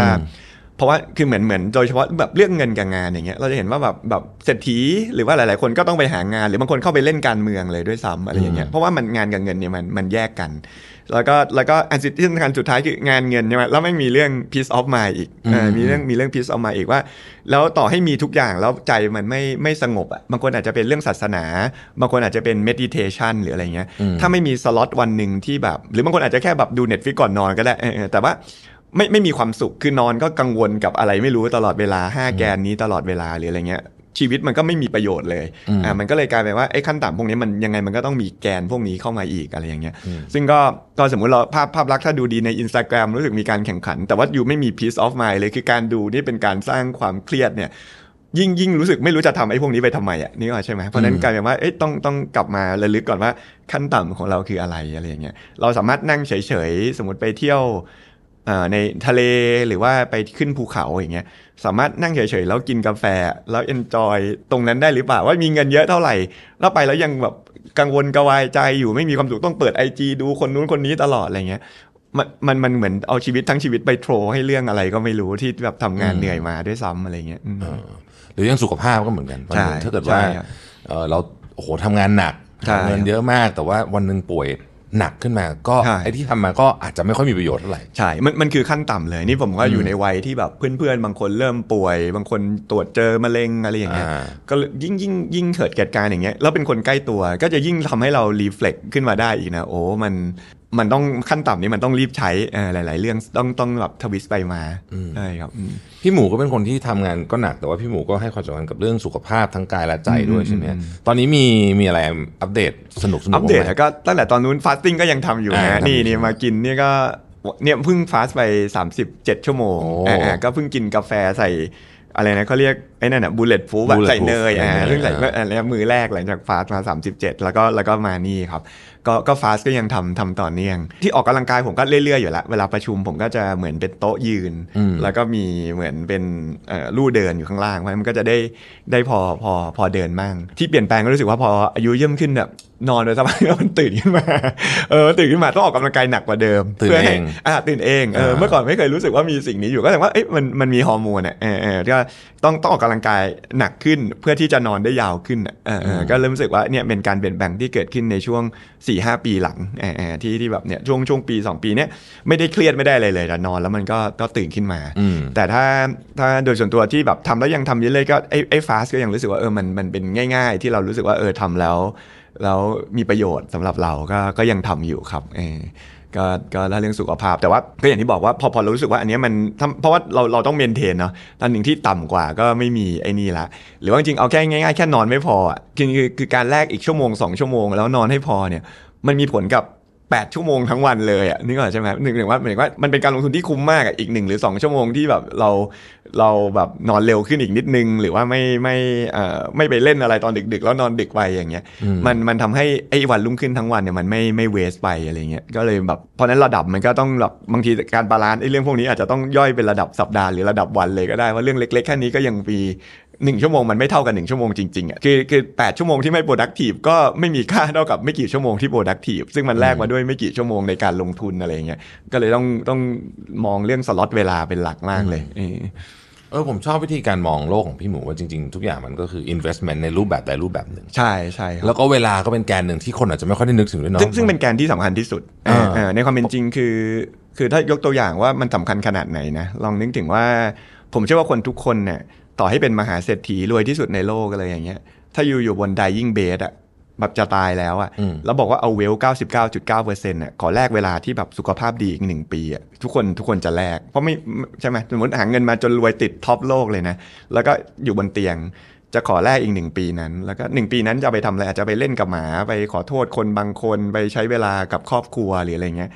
เพราะว่าคือเหมือนเหมือนโดยเฉพาะแบบเรื่องเงินกับงานอย่างเงี้ยเราจะเห็นว่าแบบแบบเศรษฐีหรือว่าหลาย ๆ คนก็ต้องไปหางาน หรือบางคนเข้าไปเล่นการเมืองเลยด้วยซ้ำอะไรอย่างเงี้ยเพราะว่ามันงานกับเงินเนี่ยมันมันแยกกัน แล้วก็แล้วก็อันที่สำคัญสุดท้ายคืองานเงินใช่ไหมแล้วไม่มีเรื่อง peace of mind อีกมีเรื่องมีเรื่อง peace of mind อีกว่าแล้วต่อให้มีทุกอย่างแล้วใจมันไม่ไม่สงบอ่ะบางคนอาจจะเป็นเรื่องศาสนา บางคนอาจจะเป็น meditation หรืออะไรเงี้ยถ้าไม่มีสล็อตวันหนึ่งที่แบบหรือบางคนอาจจะแค่แบบดู Netflix ก่อนนอนก็ได้แต่ว่าไม่ไม่มีความสุข คือนอนก็กังวลกับอะไรไม่รู้ตลอดเวลา 5 แกนนี้ตลอดเวลาหรืออะไรเงี้ย ชีวิตมันก็ไม่มีประโยชน์เลยอ่ามันก็เลยกลายเป็นว่าไอ้ขั้นต่ำพวกนี้มันยังไงมันก็ต้องมีแกนพวกนี้เข้ามาอีกอะไรอย่างเงี้ย ซึ่งก็ก็สมมุติเราภาพภาพลักษณ์ถ้าดูดีใน Instagram รู้สึกมีการแข่งขัน แต่ว่าอยู่ไม่มี peace of mind เลย คือการดูนี่เป็นการสร้างความเครียดเนี่ย ยิ่งยิ่งรู้สึกไม่รู้จะทำไอ้พวกนี้ไปทำไมอ่ะนี่ก็ใช่ไหมเพราะนั้นกลายเป็นว่า เอ้ยต้องต้องกลับมาระลึกก่อนว่าขั้นต่ำของเราคืออะไรอะไรอย่างเงี้ยเราสามารถนั่งเฉยๆสมมติไปเที่ยวในทะเลหรือว่าไปขึ้นภูเขาอย่างเงี้ยสามารถนั่งเฉยๆ แล้วกินกาแฟแล้วเอนจอยตรงนั้นได้หรือเปล่า ว่ามีเงินเยอะเท่าไหร่ แล้วไปแล้วยังแบบกังวลกระวายใจอยู่ไม่มีความสุขต้องเปิดไอจดูคนนู้นคนนี้ตลอดอะไรเงี้ยมันมันมันเหมือนเอาชีวิตทั้งชีวิตไปโทรให้เรื่องอะไรก็ไม่รู้ที่แบบทำงานเหนื่อยมาด้วยซ้ำอะไรเงี้ยหรือยังสุขภาพก็เหมือนกันถ้าเกิดว่าเราโอ้โหทำงานหนักเงินเยอะมากแต่ว่าวันหนึ่งป่วยหนักขึ้นมาก็ไอ้ที่ทำมาก็อาจจะไม่ค่อยมีประโยชน์เท่าไหร่ใช่มันมันคือขั้นต่ำเลยนี่ผมก็อยู่ในวัยที่แบบเพื่อนๆ บางคนเริ่มป่วย บางคนตรวจเจอมะเร็งอะไรอย่างเงี้ยก็ยิ่งยิ่งยิ่งเกิดเหตุการณ์อย่างเงี้ยแล้วเป็นคนใกล้ตัว ก็จะยิ่งทำให้เรารีเฟล็กขึ้นมาได้อีกนะโอ้มันมันต้องขั้นต่ำนี้มันต้องรีบใช้หลายๆเรื่องต้องต้องแบบทวิสไปมาใช่ครับพี่หมูก็เป็นคนที่ทำงานก็หนัก แต่ว่าพี่หมูก็ให้ความสำคัญกับเรื่องสุขภาพทั้งกายและใจด้วยใช่ไหมตอนนี้มีมีอะไรอัปเดตสนุกสนุกอัปเดตแล้วก็ตั้งแต่ตอนนู้นฟาสติ้งก็ยังทำอยู่นะนี่นี่มากินนี่ก็เนี่ยเพิ่งฟาสไป 37 ชั่วโมงก็เพิ่งกินกาแฟใส่อะไรนะเขาเรียกไอ้นั่นอ่ะบูเลตฟูแบบใส่เนยอ่ะรื่งใส่อันนี้มือแรกหลังจากฟาสมา 37 แล้วก็แล้วก็มานี่ครับ ก็ก็ฟาสก็ยังทำทำต่อเนื่องที่ออกกำลังกายผมก็เรื่อย ๆ อยู่ละเวลาประชุมผมก็จะเหมือนเป็นโต๊ะยืน แล้วก็มีเหมือนเป็นลู่เดินอยู่ข้างล่างเพราะมันก็จะได้ได้พอพอพอเดินมั่งที่เปลี่ยนแปลงก็รู้สึกว่าพออายุเยิ่มขึ้นแบบนอนโดยสบายัแล้วมันตื่นขึ้นมา เออตื่นขึ้นมา ต้องออกกำลังกายหนักกว่าเดิมตื่นเองอ่าตื่นเองเออเมื่อก่อนไม่เคยรู้สึกว่ามีสิ่งนี้อยู่ก็แสดงว่าเอ๊ะมันมันมีฮอร์โมนอ่ะเออเออก็ต้องต้องออกกาลังกายหนักขึ้นเพื่อที่จะนอนได้ยาวขึ้นก็เริ่มรู้สึกว่าเนี่ยเป็นการเปลี่ยนแปลงที่เกิดขึ้นในช่วง4ี่หปีหลังที่ที่แบบเนี่ยช่วงช่วงปี 2ปีเนี้ยไม่ได้เครียดไม่ได้อะไรเลยแต่นอนแล้วมันก็ก็ตื่นขึ้นมา แต่ถ้าถ้าโดยส่วนตัวที่แบบทำแล้วยังทำเยอะเลยก็ไอ้ไอ้ฟาสก็ยังรู้สึกว่าเออมันมันเป็นง่ายๆ ที่เรารู้สึกว่าเออทำแล้วแล้วมีประโยชน์สำหรับเราก็ก็ยังทำอยู่ครับเออก็ก็เรื่องสุขภาพแต่ว่าก็อย่างที่บอกว่าพอพอรู้สึกว่าอันนี้มันเพราะว่าเราเราต้องเมนเทนเนาะตอนหนึ่งที่ต่ำกว่าก็ไม่มีไอ้นี่ละหรือว่าจริงเอาแค่ง่ายๆแค่นอนไม่พอคือคือการแลกอีกชั่วโมง 2 ชั่วโมงแล้วนอนให้พอเนี่ยมันมีผลกับดชั่วโมงทั้งวันเลยอ่ะนึกออกใช่ไหมหนึ่งหนึ่งว่าหมายว่ามันเป็นการลงทุนที่คุ้มมากอีกหนึ่งหรือสองชั่วโมงที่แบบเราเราแบบนอนเร็วขึ้นอีกนิดนึง หรือว่าไม่ไม่เอ่อไม่ไปเล่นอะไรตอนดึกๆแล้วนอนดึกไปอย่างเงี้ย มันมันทำให้ไอ้วันลุ่งขึ้นทั้งวันเนี่ยมันไม่ไม่เวสไปอะไรเงี้ยก็เลยแบบเพราะนั้นระดับมันก็ต้องแบบบางทีการบาลานซ์ไอ้เรื่องพวกนี้อาจจะต้องย่อยเป็นระดับสัปดาห์หรือระดับวันเลยก็ได้ว่าเรื่องเล็กๆแค่นี้ก็ยังมีหนึ่งชั่วโมงมันไม่เท่ากับหนึ่งชั่วโมง จริงๆอ่ะคือคือแปดชั่วโมงที่ไม่ productive ก็ไม่มีค่าเท่ากับไม่กี่ชั่วโมงที่ productive ซึ่งมันแลกมาด้วยไม่กี่ชั่วโมงในการลงทุนอะไรเงี้ย ก็เลยต้องต้องมองเรื่องสล็อตเวลาเป็นหลักมากเลยเออผมชอบวิธีการมองโลกของพี่หมูว่าจริงๆ ทุกอย่างมันก็คือ investment ในรูปแบบใดรูปแบบหนึ่งใช่ใช่แล้วก็เวลาก็เป็นแกนหนึ่งที่คนอาจจะไม่ค่อยได้นึกถึงด้วยเนาะซึ่งเป็นแกนที่สำคัญที่สุดในความเป็นจริงคือ คือถ้ายกตัวอย่างว่ามันสำคัญขนาดไหนนะลองนึกถึงว่าผมเชื่อว่าคนทุกคนเนี่ยต่อให้เป็นมหาเศรษฐีรวยที่สุดในโลกอะไรอย่างเงี้ย ถ้าอยู่อยู่บนไดยิ่งเบสอะแบบจะตายแล้วอะแล้วบอกว่าเอาเวล 99.9%เน่ยขอแลกเวลาที่แบบสุขภาพดีอีกหนึ่งปีอะทุกคนทุกคนจะแลก เพราะไม่ใช่ไหมสมมติหาเงินมาจนรวยติดท็อปโลกเลยนะ แล้วก็อยู่บนเตียงจะขอแลกอีกหนึ่งปีนั้น แล้วก็หนึ่งปีนั้นจะไปทำอะไรอาจจะไปเล่นกับหมาไปขอโทษคนบางคน ไปใช้เวลากับครอบครัวหรืออะไรเงี้ย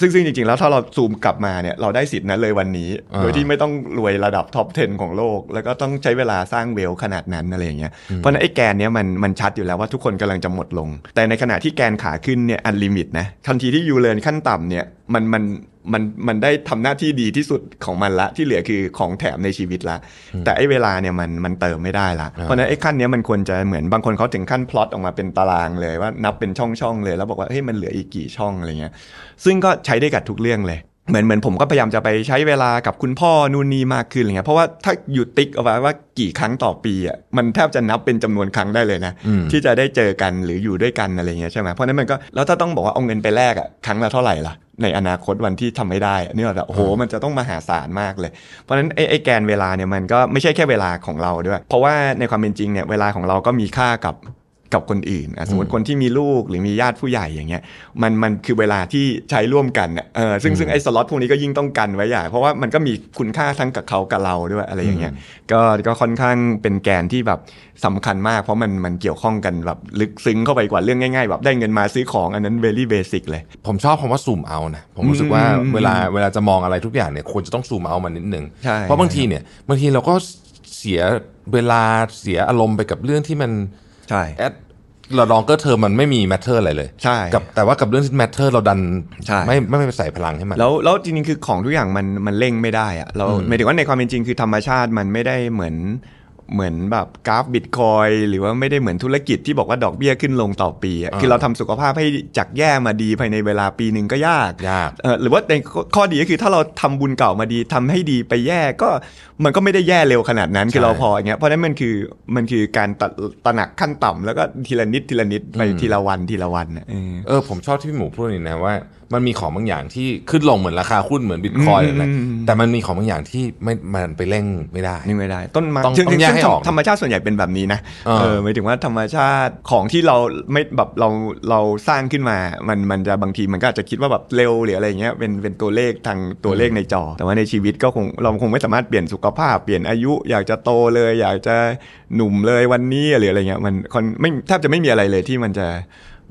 ซึ่งซึ่งจริงๆ แล้วถ้าเราซูมกลับมาเนี่ยเราได้สิทธิ์นั้นเลยวันนี้ โดยที่ไม่ต้องรวยระดับท็อป 10 ของโลก แล้วก็ต้องใช้เวลาสร้างเวลขนาดนั้นอะไรเงี้ยเพราะนั้นไอ้แกนเนี้ยมันมันชัดอยู่แล้วว่าทุกคนกำลังจะหมดลง แต่ในขณะที่แกนขาขึ้นเนี่ยอันลิมิตนะทันทีที่ยูเลรนขั้นต่ำเนี่ยมันมันมันมันได้ทำหน้าที่ดีที่สุดของมันละ ที่เหลือคือของแถมในชีวิตละแต่ไอ้เวลาเนี่ยมันมันเติมไม่ได้ละเพราะนั้นไอ้ขั้นเนี้ยมันควรจะเหมือนบางคนเขาถึงขั้นพลอตออกมาเป็นตารางเลย ว่านับเป็นช่อง ๆ เลย แล้วบอกว่าเฮ้ยมันเหลืออีกกี่ช่องอะไรเงี้ยซึ่งก็ใช้ได้กับทุกเรื่องเลยเหมือนเหมือนผมก็พยายามจะไปใช้เวลากับคุณพ่อนู่นนี่มากขึ้นอะไรเงี้ยเพราะว่าถ้าหยุดติ๊กเอาไว้ว่ากี่ครั้งต่อปีอ่ะมันแทบจะนับเป็นจำนวนครั้งได้เลยนะที่จะได้เจอกันหรืออยู่ด้วยกันอะไรเงี้ยใช่ไหมเพราะนั้นมันก็แล้วถ้าต้องบอกว่าเอาเงินไปแลกอ่ะครั้งละเท่าไหร่ล่ะในอนาคตวันที่ทำไม่ได้นี่แบบโอ้โหมันจะต้องมหาศาลมากเลย เพราะฉะนั้นไอ้ไอแกนเวลาเนี่ยมันก็ไม่ใช่แค่เวลาของเราด้วย เพราะว่าในความเป็นจริงเนี่ยเวลาของเราก็มีค่ากับกับคนอื่นสมมติคนที่มีลูกหรือมีญาติผู้ใหญ่อย่างเงี้ยมันมันคือเวลาที่ใช้ร่วมกันเออซึ่งซึ่งไอ้สล็อตพวกนี้ก็ยิ่งต้องกันไว้ใหญ่เพราะว่ามันก็มีคุณค่าทั้งกับเขากับเราด้วยอะไรอย่างเงี้ยก็ก็ค่อนข้างเป็นแกนที่แบบสำคัญมาก เพราะมันมันเกี่ยวข้องกันแบบลึกซึ้งเข้าไปกว่าเรื่องง่ายๆแบบได้เงินมาซื้อของอันนั้นเวลี่เบสิกเลย ผมชอบคำว่าซูมเอานะผมรู้สึกว่าเวลาเวลาจะมองอะไรทุกอย่างเนี่ยควรจะต้องซูมเอามันนิดนึงเพราะบางทีเนี่ยบางทีเราก็เสียเวลาเสียอารมณ์ไปกับเรื่องที่มันใช่แอดเราลองก็เธอมันไม่มีแมทเทอร์อะไรเลยใช่กับแต่ว่ากับเรื่องที่แมทเทอร์เราดันไม่ไม่ไปใส่พลังให้มันแล้วแล้วจริงๆคือของทุกอย่างมันมันเร่งไม่ได้อะเราหมายถึงว่าในความเป็นจริงคือธรรมชาติมันไม่ได้เหมือนเหมือนแบบกราฟบิตคอยหรือว่าไม่ได้เหมือนธุรกิจที่บอกว่าดอกเบี้ยขึ้นลงต่อปีอ่ะคือเราทำสุขภาพให้จากแย่มาดีภายในเวลาปีหนึ่งก็ยากยากหรือว่าในข้อดีก็คือถ้าเราทำบุญเก่ามาดีทำให้ดีไปแย่ก็มันก็ไม่ได้แย่เร็วขนาดนั้นคือเราพออย่างเงี้ยเพราะนั้นมันคือมันคือการตระหนักขั้นต่ำ แล้วก็ทีละนิดทีละนิดไปทีละวันทีละวันเออผมชอบที่ี่หมูพูดนี่นะว่ามันมีของบางอย่างที่ขึ้นลงเหมือนราคาหุ้น เหมือนบิตคอยอะไร แต่มันมีของบางอย่างที่ไม่ มันไปเร่งไม่ได้นี่ไม่ได้ ต้นไม้ต้องแยกให้ออกธรรมชาติ ส่วน ใหญ่ เป็น แบบนี้ นะ เออ หมาย ถึง ว่า ธรรมชาติ ของที่ เรา ไม่ แบบ เรา เรา สร้างขึ้นมา มัน มัน จะ บางที มัน ก็อาจจะ คิด ว่า แบบ เร็ว หรือ อะไรเงี้ย เป็น เป็นตัวเลขทางตัวเลขใน จอ แต่ว่าใน ชีวิต ก็ คง เรา คง ไม่ สามารถ เปลี่ยน สุขภาพ เปลี่ยน อายุ อยากจะ โต เลย อยากจะหนุ่ม เลย วันนี้ หรืออะไรเงี้ยมันไม่แทบจะไม่มีอะไรเลยที่มันจะ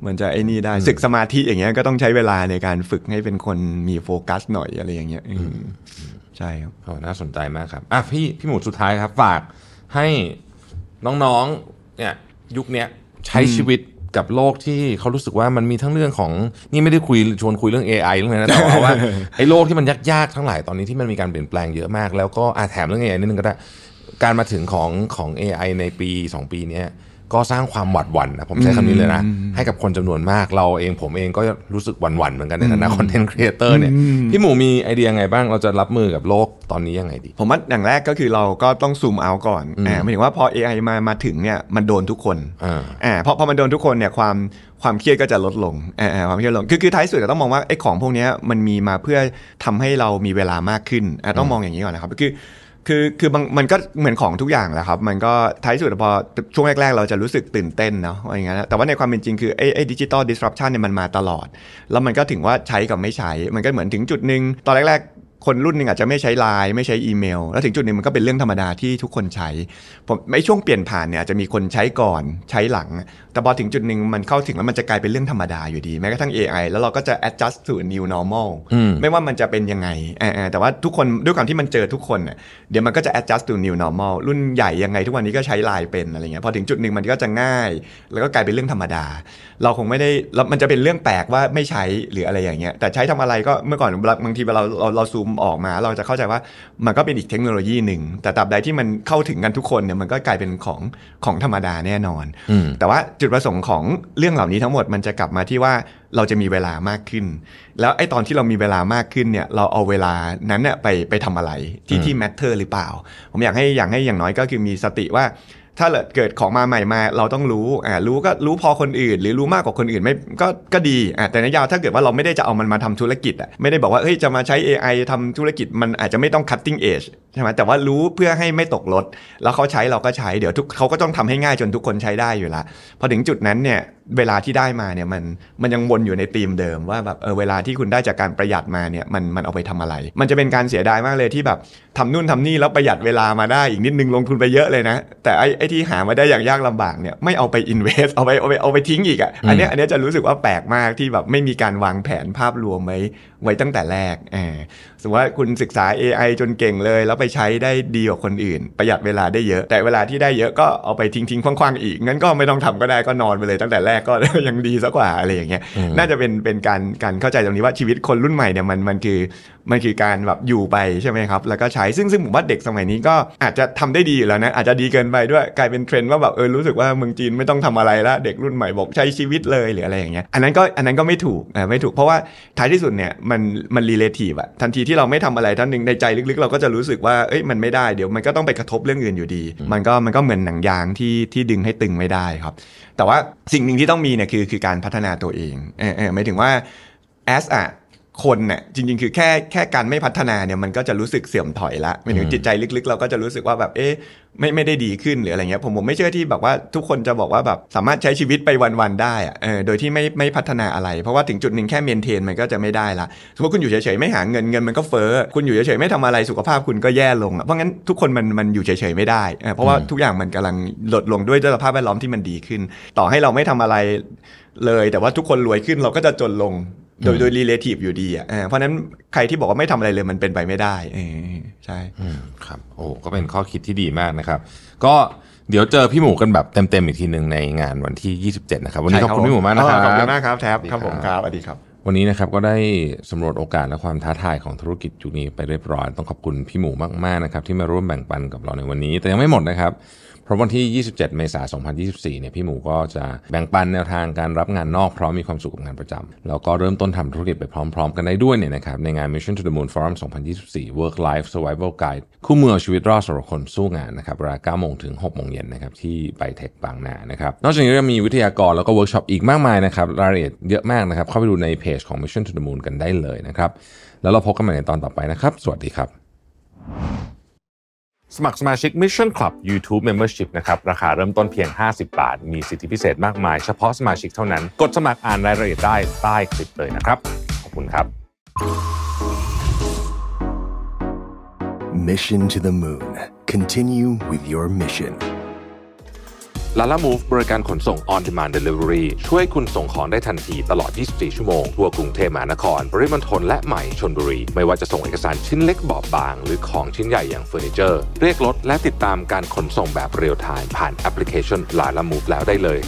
มันจะไอ้นี่ได้ศึกสมาธิอย่างเงี้ยก็ต้องใช้เวลาในการฝึกให้เป็นคนมีโฟกัสหน่อยอะไรอย่างเงี้ยใช่ครับโอ้น่าสนใจมากครับ อ่ะ พี่พี่หมูสุดท้ายครับ ฝากให้น้องๆเนี่ยยุคเนี้ยใช้ชีวิตกับโลกที่เขารู้สึกว่ามันมีทั้งเรื่องของนี่ไม่ได้คุยชวนคุยเรื่อง AI เรื่องนั้นนะ แต่ว่าไอ้โลกที่มันยากๆทั้งหลายตอนนี้ที่มันมีการเปลี่ยนแปลงเยอะมากแล้วก็อาแถมเรื่อง AI นิดนึงก็ได้การมาถึงของของ AI ในปี 2 ปีนี้ก็สร้างความหวาดหวั่นนะผมใช้คำนี้เลยนะ ให้กับคนจำนวนมากเราเองผมเองก็รู้สึกหวั่นหวั่นเหมือนกันในฐานะคอนเทนต์ครีเอเตอร์เนี่ยพี่หมูมีไอเดียไงบ้าง เราจะรับมือกับโลกตอนนี้ยังไงดี ผมว่า อย่างแรกก็คือเราก็ต้องซูมเอาก่อนอ่าหมายถึงว่าพอ AI มามาถึงเนี่ยมันโดนทุกคนอ่าเพราะพอมันโดนทุกคนเนี่ยความความเครียดก็จะลดลงอหมความเครียดลงคือคือท้ายสุดต้องมองว่าไอ้ของพวกนี้มันมีมาเพื่อทำให้เรามีเวลามากขึ้นต้องมองอย่างนี้ก่อนนะครับคือคือคือมันก็เหมือนของทุกอย่างแหละครับ มันก็ท้ายสุดพอช่วงแรก ๆ เราจะรู้สึกตื่นเต้นเนาะอะไรเงี้ยแต่ว่าในความเป็นจริงคือไอ้ไอ้ดิจิตอลดิสรับชันเนี่ยมันมาตลอด แล้วมันก็ถึงว่าใช้กับไม่ใช้ มันก็เหมือนถึงจุดหนึ่ง ตอนแรกๆคนรุ่นหนึ่งอาจจะไม่ใช้ไลน์ไม่ใช้อีเมลแล้วถึงจุดนึงมันก็เป็นเรื่องธรรมดาที่ทุกคนใช้ผมในช่วงเปลี่ยนผ่านเนี่ยจะมีคนใช้ก่อนใช้หลังแต่พอถึงจุดหนึ่งมันเข้าถึงแล้วมันจะกลายเป็นเรื่องธรรมดาอยู่ดีแม้กระทั่ง AI แล้วเราก็จะ adjust to new normal ไม่ว่ามันจะเป็นยังไง แต่ว่าทุกคนด้วยความที่มันเจอทุกคนเดี๋ยวมันก็จะ adjust to new normal รุ่นใหญ่ยังไงทุกวันนี้ก็ใช้ไลน์เป็นอะไรเงี้ยพอถึงจุดหนึ่งมันก็จะง่าย แล้วก็กลายเป็นเรื่องธรรมดา เราคงไม่ได้มันจะเป็นเรื่องแปลกว่าไม่ใช้หรืออะไรอย่างเงี้ยแต่ใช้ทำอะไรก็เมื่อก่อนบางทีเวลเราเราซูมออกมา เราจะเข้าใจว่ามันก็เป็นอีกเทคโนโลยีหนึ่งแต่ตราบใดที่มันเข้าถึงกันทุกคนเนี่ยมันก็กลายเป็นของของธรรมดาแน่นอนแต่ว่าจุดประสงค์ของเรื่องเหล่านี้ทั้งหมดมันจะกลับมาที่ว่าเราจะมีเวลามากขึ้น แล้วไอ้ตอนที่เรามีเวลามากขึ้นเนี่ยเราเอาเวลานั้นเนี่ยไปไปทำอะไรที่ที่มทเทอร์หรือเปล่า ผมอยากให้อย่างให้อย่างน้อยก็คือมีสติว่า ถ้าเกิดของมาใหม่มาเราต้องรู้อ่ารู้ก็รู้พอคนอื่นหรือรู้มากกว่าคนอื่นไม่ก็ก็ดีอ่าแต่ในยาวถ้าเกิดว่าเราไม่ได้จะเอามันมาทำธุรกิจอ่ะไม่ได้บอกว่าเฮ้ยจะมาใช้ AI ทำธุรกิจมันอาจจะไม่ต้อง cutting edge ใช่ไหมแต่ว่ารู้เพื่อให้ไม่ตกรถ แล้วเขาใช้เราก็ใช้เดี๋ยวทุกเขาก็ต้องทำให้ง่ายจนทุกคนใช้ได้อยู่ละพอถึงจุดนั้นเนี่ยเวลาที่ได้มาเนี่ยมันมันยังวนอยู่ในธีมเดิม ว่าแบบเออเวลาที่คุณได้จากการประหยัดมาเนี่ยมันมันเอาไปทำอะไร มันจะเป็นการเสียดายมากเลยที่แบบทำนู่นทำนี่ แล้วประหยัดเวลามาได้อีกนิดนึงลงทุนไปเยอะเลยนะ แต่ไอ้ไอ้ที่หามาได้อย่างยากลำบากเนี่ยไม่เอาไปอินเวสเอาไปเอาไปเอาไปทิ้งอีกอ่ะอันนี้อันนี้จะรู้สึกว่าแปลกมากที่แบบไม่มีการวางแผนภาพรวมไว้ไว้ตั้งแต่แรกอสมมติว่าคุณศึกษา AI จนเก่งเลย แล้วไปใช้ได้ดีกว่าคนอื่น ประหยัดเวลาได้เยอะ แต่เวลาที่ได้เยอะก็เอาไปทิ้งทิ้งคว่าง ๆ อีกงั้นก็ไม่ต้องทำก็ได้ก็นอนไปเลยตั้งแต่แรกก็ยังดีซะกว่าอะไรอย่างเงี้ยน่าจะเป็นเป็นการการเข้าใจตรงนี้ว่าชีวิตคนรุ่นใหม่เนี่ยมันมันคือมันคือการแบบอยู่ไปใช่ไหมครับ แล้วก็ใช้ซึ่ง ซึ่งผมว่าเด็กสมัยนี้ก็อาจจะทำได้ดีแล้วนะ อาจจะดีเกินไปด้วยกลายเป็นเทรนด์ว่าแบบเออรู้สึกว่าเมืองจีนไม่ต้องทำอะไรละเด็กรุ่นใหม่บอกใช้ชีวิตเลยหรืออะไรอย่างเงี้ยอันนั้นก็อันนั้นก็ไม่ถูกอ่าไม่ถูกเพราะว่าท้ายที่สุดเนี่ยมันมันรีเลทีฟอะทันทีที่เราไม่ทำอะไรท่านหนึ่งในใจลึกๆเราก็จะรู้สึกว่าเอ้ยมันไม่ได้เดี๋ยวมันก็ต้องไปกระทบเรื่องอื่นอยู่ดีมันก็มันก็เหมือนหนังยางที่ที่ดึงให้ตึงไม่ได้ครับ แต่ว่าสิ่งหนึ่งที่ต้องมีเนี่ยคือคือการพัฒนาตัวเองเออเออหมายถึงว่า as a คนเนี่ยจริงๆ คือแค่แค่การไม่พัฒนาเนี่ยมันก็จะรู้สึกเสื่อมถอยละหมายถึงจิตใจลึกๆ เราก็จะรู้สึกว่าแบบเอ๊ะไม่ไม่ได้ดีขึ้นหรืออะไรเงี้ยผมผมไม่เชื่อที่แบบว่าทุกคนจะบอกว่าแบบสามารถใช้ชีวิตไปวันๆ ได้อะเออโดยที่ไม่ไม่พัฒนาอะไร เพราะว่าถึงจุดหนึ่งแค่เมนเทนมันก็จะไม่ได้ละสมมติคุณอยู่เฉยๆ ไม่หาเงินเงินมันก็เฟ้อคุณอยู่เฉยๆ ไม่ทำอะไรสุขภาพคุณก็แย่ลง เพราะงั้นทุกคนมันมันอยู่เฉยๆ ไม่ได้เพราะว่าทุกอย่างมันกำลังลดลงด้วยสภาพแวดล้อมที่มันดีขึ้น ต่อให้เราไม่ทำอะไรเลย แต่ว่าทุกคนรวยขึ้นเราก็จะจนลงโดยโดยรีเลทีฟอยู่ดีอ่ะเพราะนั้น ใครที่บอกว่าไม่ทำอะไรเลยมันเป็นไปไม่ได้ใช่ครับ โอ้ก็เป็นข้อคิดที่ดีมากนะครับ ก็เดี๋ยวเจอพี่หมูกันแบบเต็มๆ อีกทีหนึ่งในงานวันที่ 27 นะครับ วันนี้ขอบคุณพี่หมูมากนะครับขอบคุณมากครับแท็บครับผมครับสวัสดีครับ วันนี้นะครับก็ได้สำรวจโอกาสและความท้าทายของธุรกิจจุนี้ไปเรียบร้อยต้องขอบคุณพี่หมูมากๆนะครับที่มาร่วมแบ่งปันกับเราในวันนี้ แต่ยังไม่หมดนะครับเพราะวันที่ 27 เมษายน 2024 เนี่ย พี่หมูก็จะแบ่งปันแนวทางการรับงานนอกพร้อมมีความสุขกับงานประจำแล้วก็เริ่มต้นทำธุรกิจไปพร้อมๆกันได้ด้วยเนี่ยนะครับ ในงาน Mission to the Moon Forum 2024 Work Life Survival Guide คู่มือชีวิตรอดสำหรับคนสู้งานนะครับเวลา9 โมงถึง 6 โมงเย็นนะครับที่ไบเทคบางนา นะครับนอกจากนี้ยังมีวิทยากรแล้วก็เวิร์กช็อปอีกมากมายนะครับ รายละเอียดเยอะมากนะครับ เข้าไปดูในเพจของ Mission to the Moon กันได้เลยนะครับ แล้วเราพบกันใหม่ในตอนต่อไปนะครับ สวัสดีครับสมัครสมาชิก Mission Club YouTube Membership นะครับ ราคาเริ่มต้นเพียง 50 บาท มีสิทธิพิเศษมากมายเฉพาะสมาชิกเท่านั้น กดสมัครอ่านรายละเอียดได้ใต้คลิปเลยนะครับ ขอบคุณครับ Mission to the Moon Continue with your mission ลาล่ามูฟบริการขนส่งออนไลน์เดลิเวอรี่ช่วยคุณส่งของได้ทันทีตลอด 24 ชั่วโมง ทั่วกรุงเทพมหานคร ปริมณฑลและใหม่ชนบุรี ไม่ว่าจะส่งเอกสารชิ้นเล็กบอบบางหรือของชิ้นใหญ่อย่างเฟอร์นิเจอร์เรียกรถและติดตามการขนส่งแบบเรียลไทม์ผ่านแอปพลิเคชันลาล่ามูฟแล้วได้เลย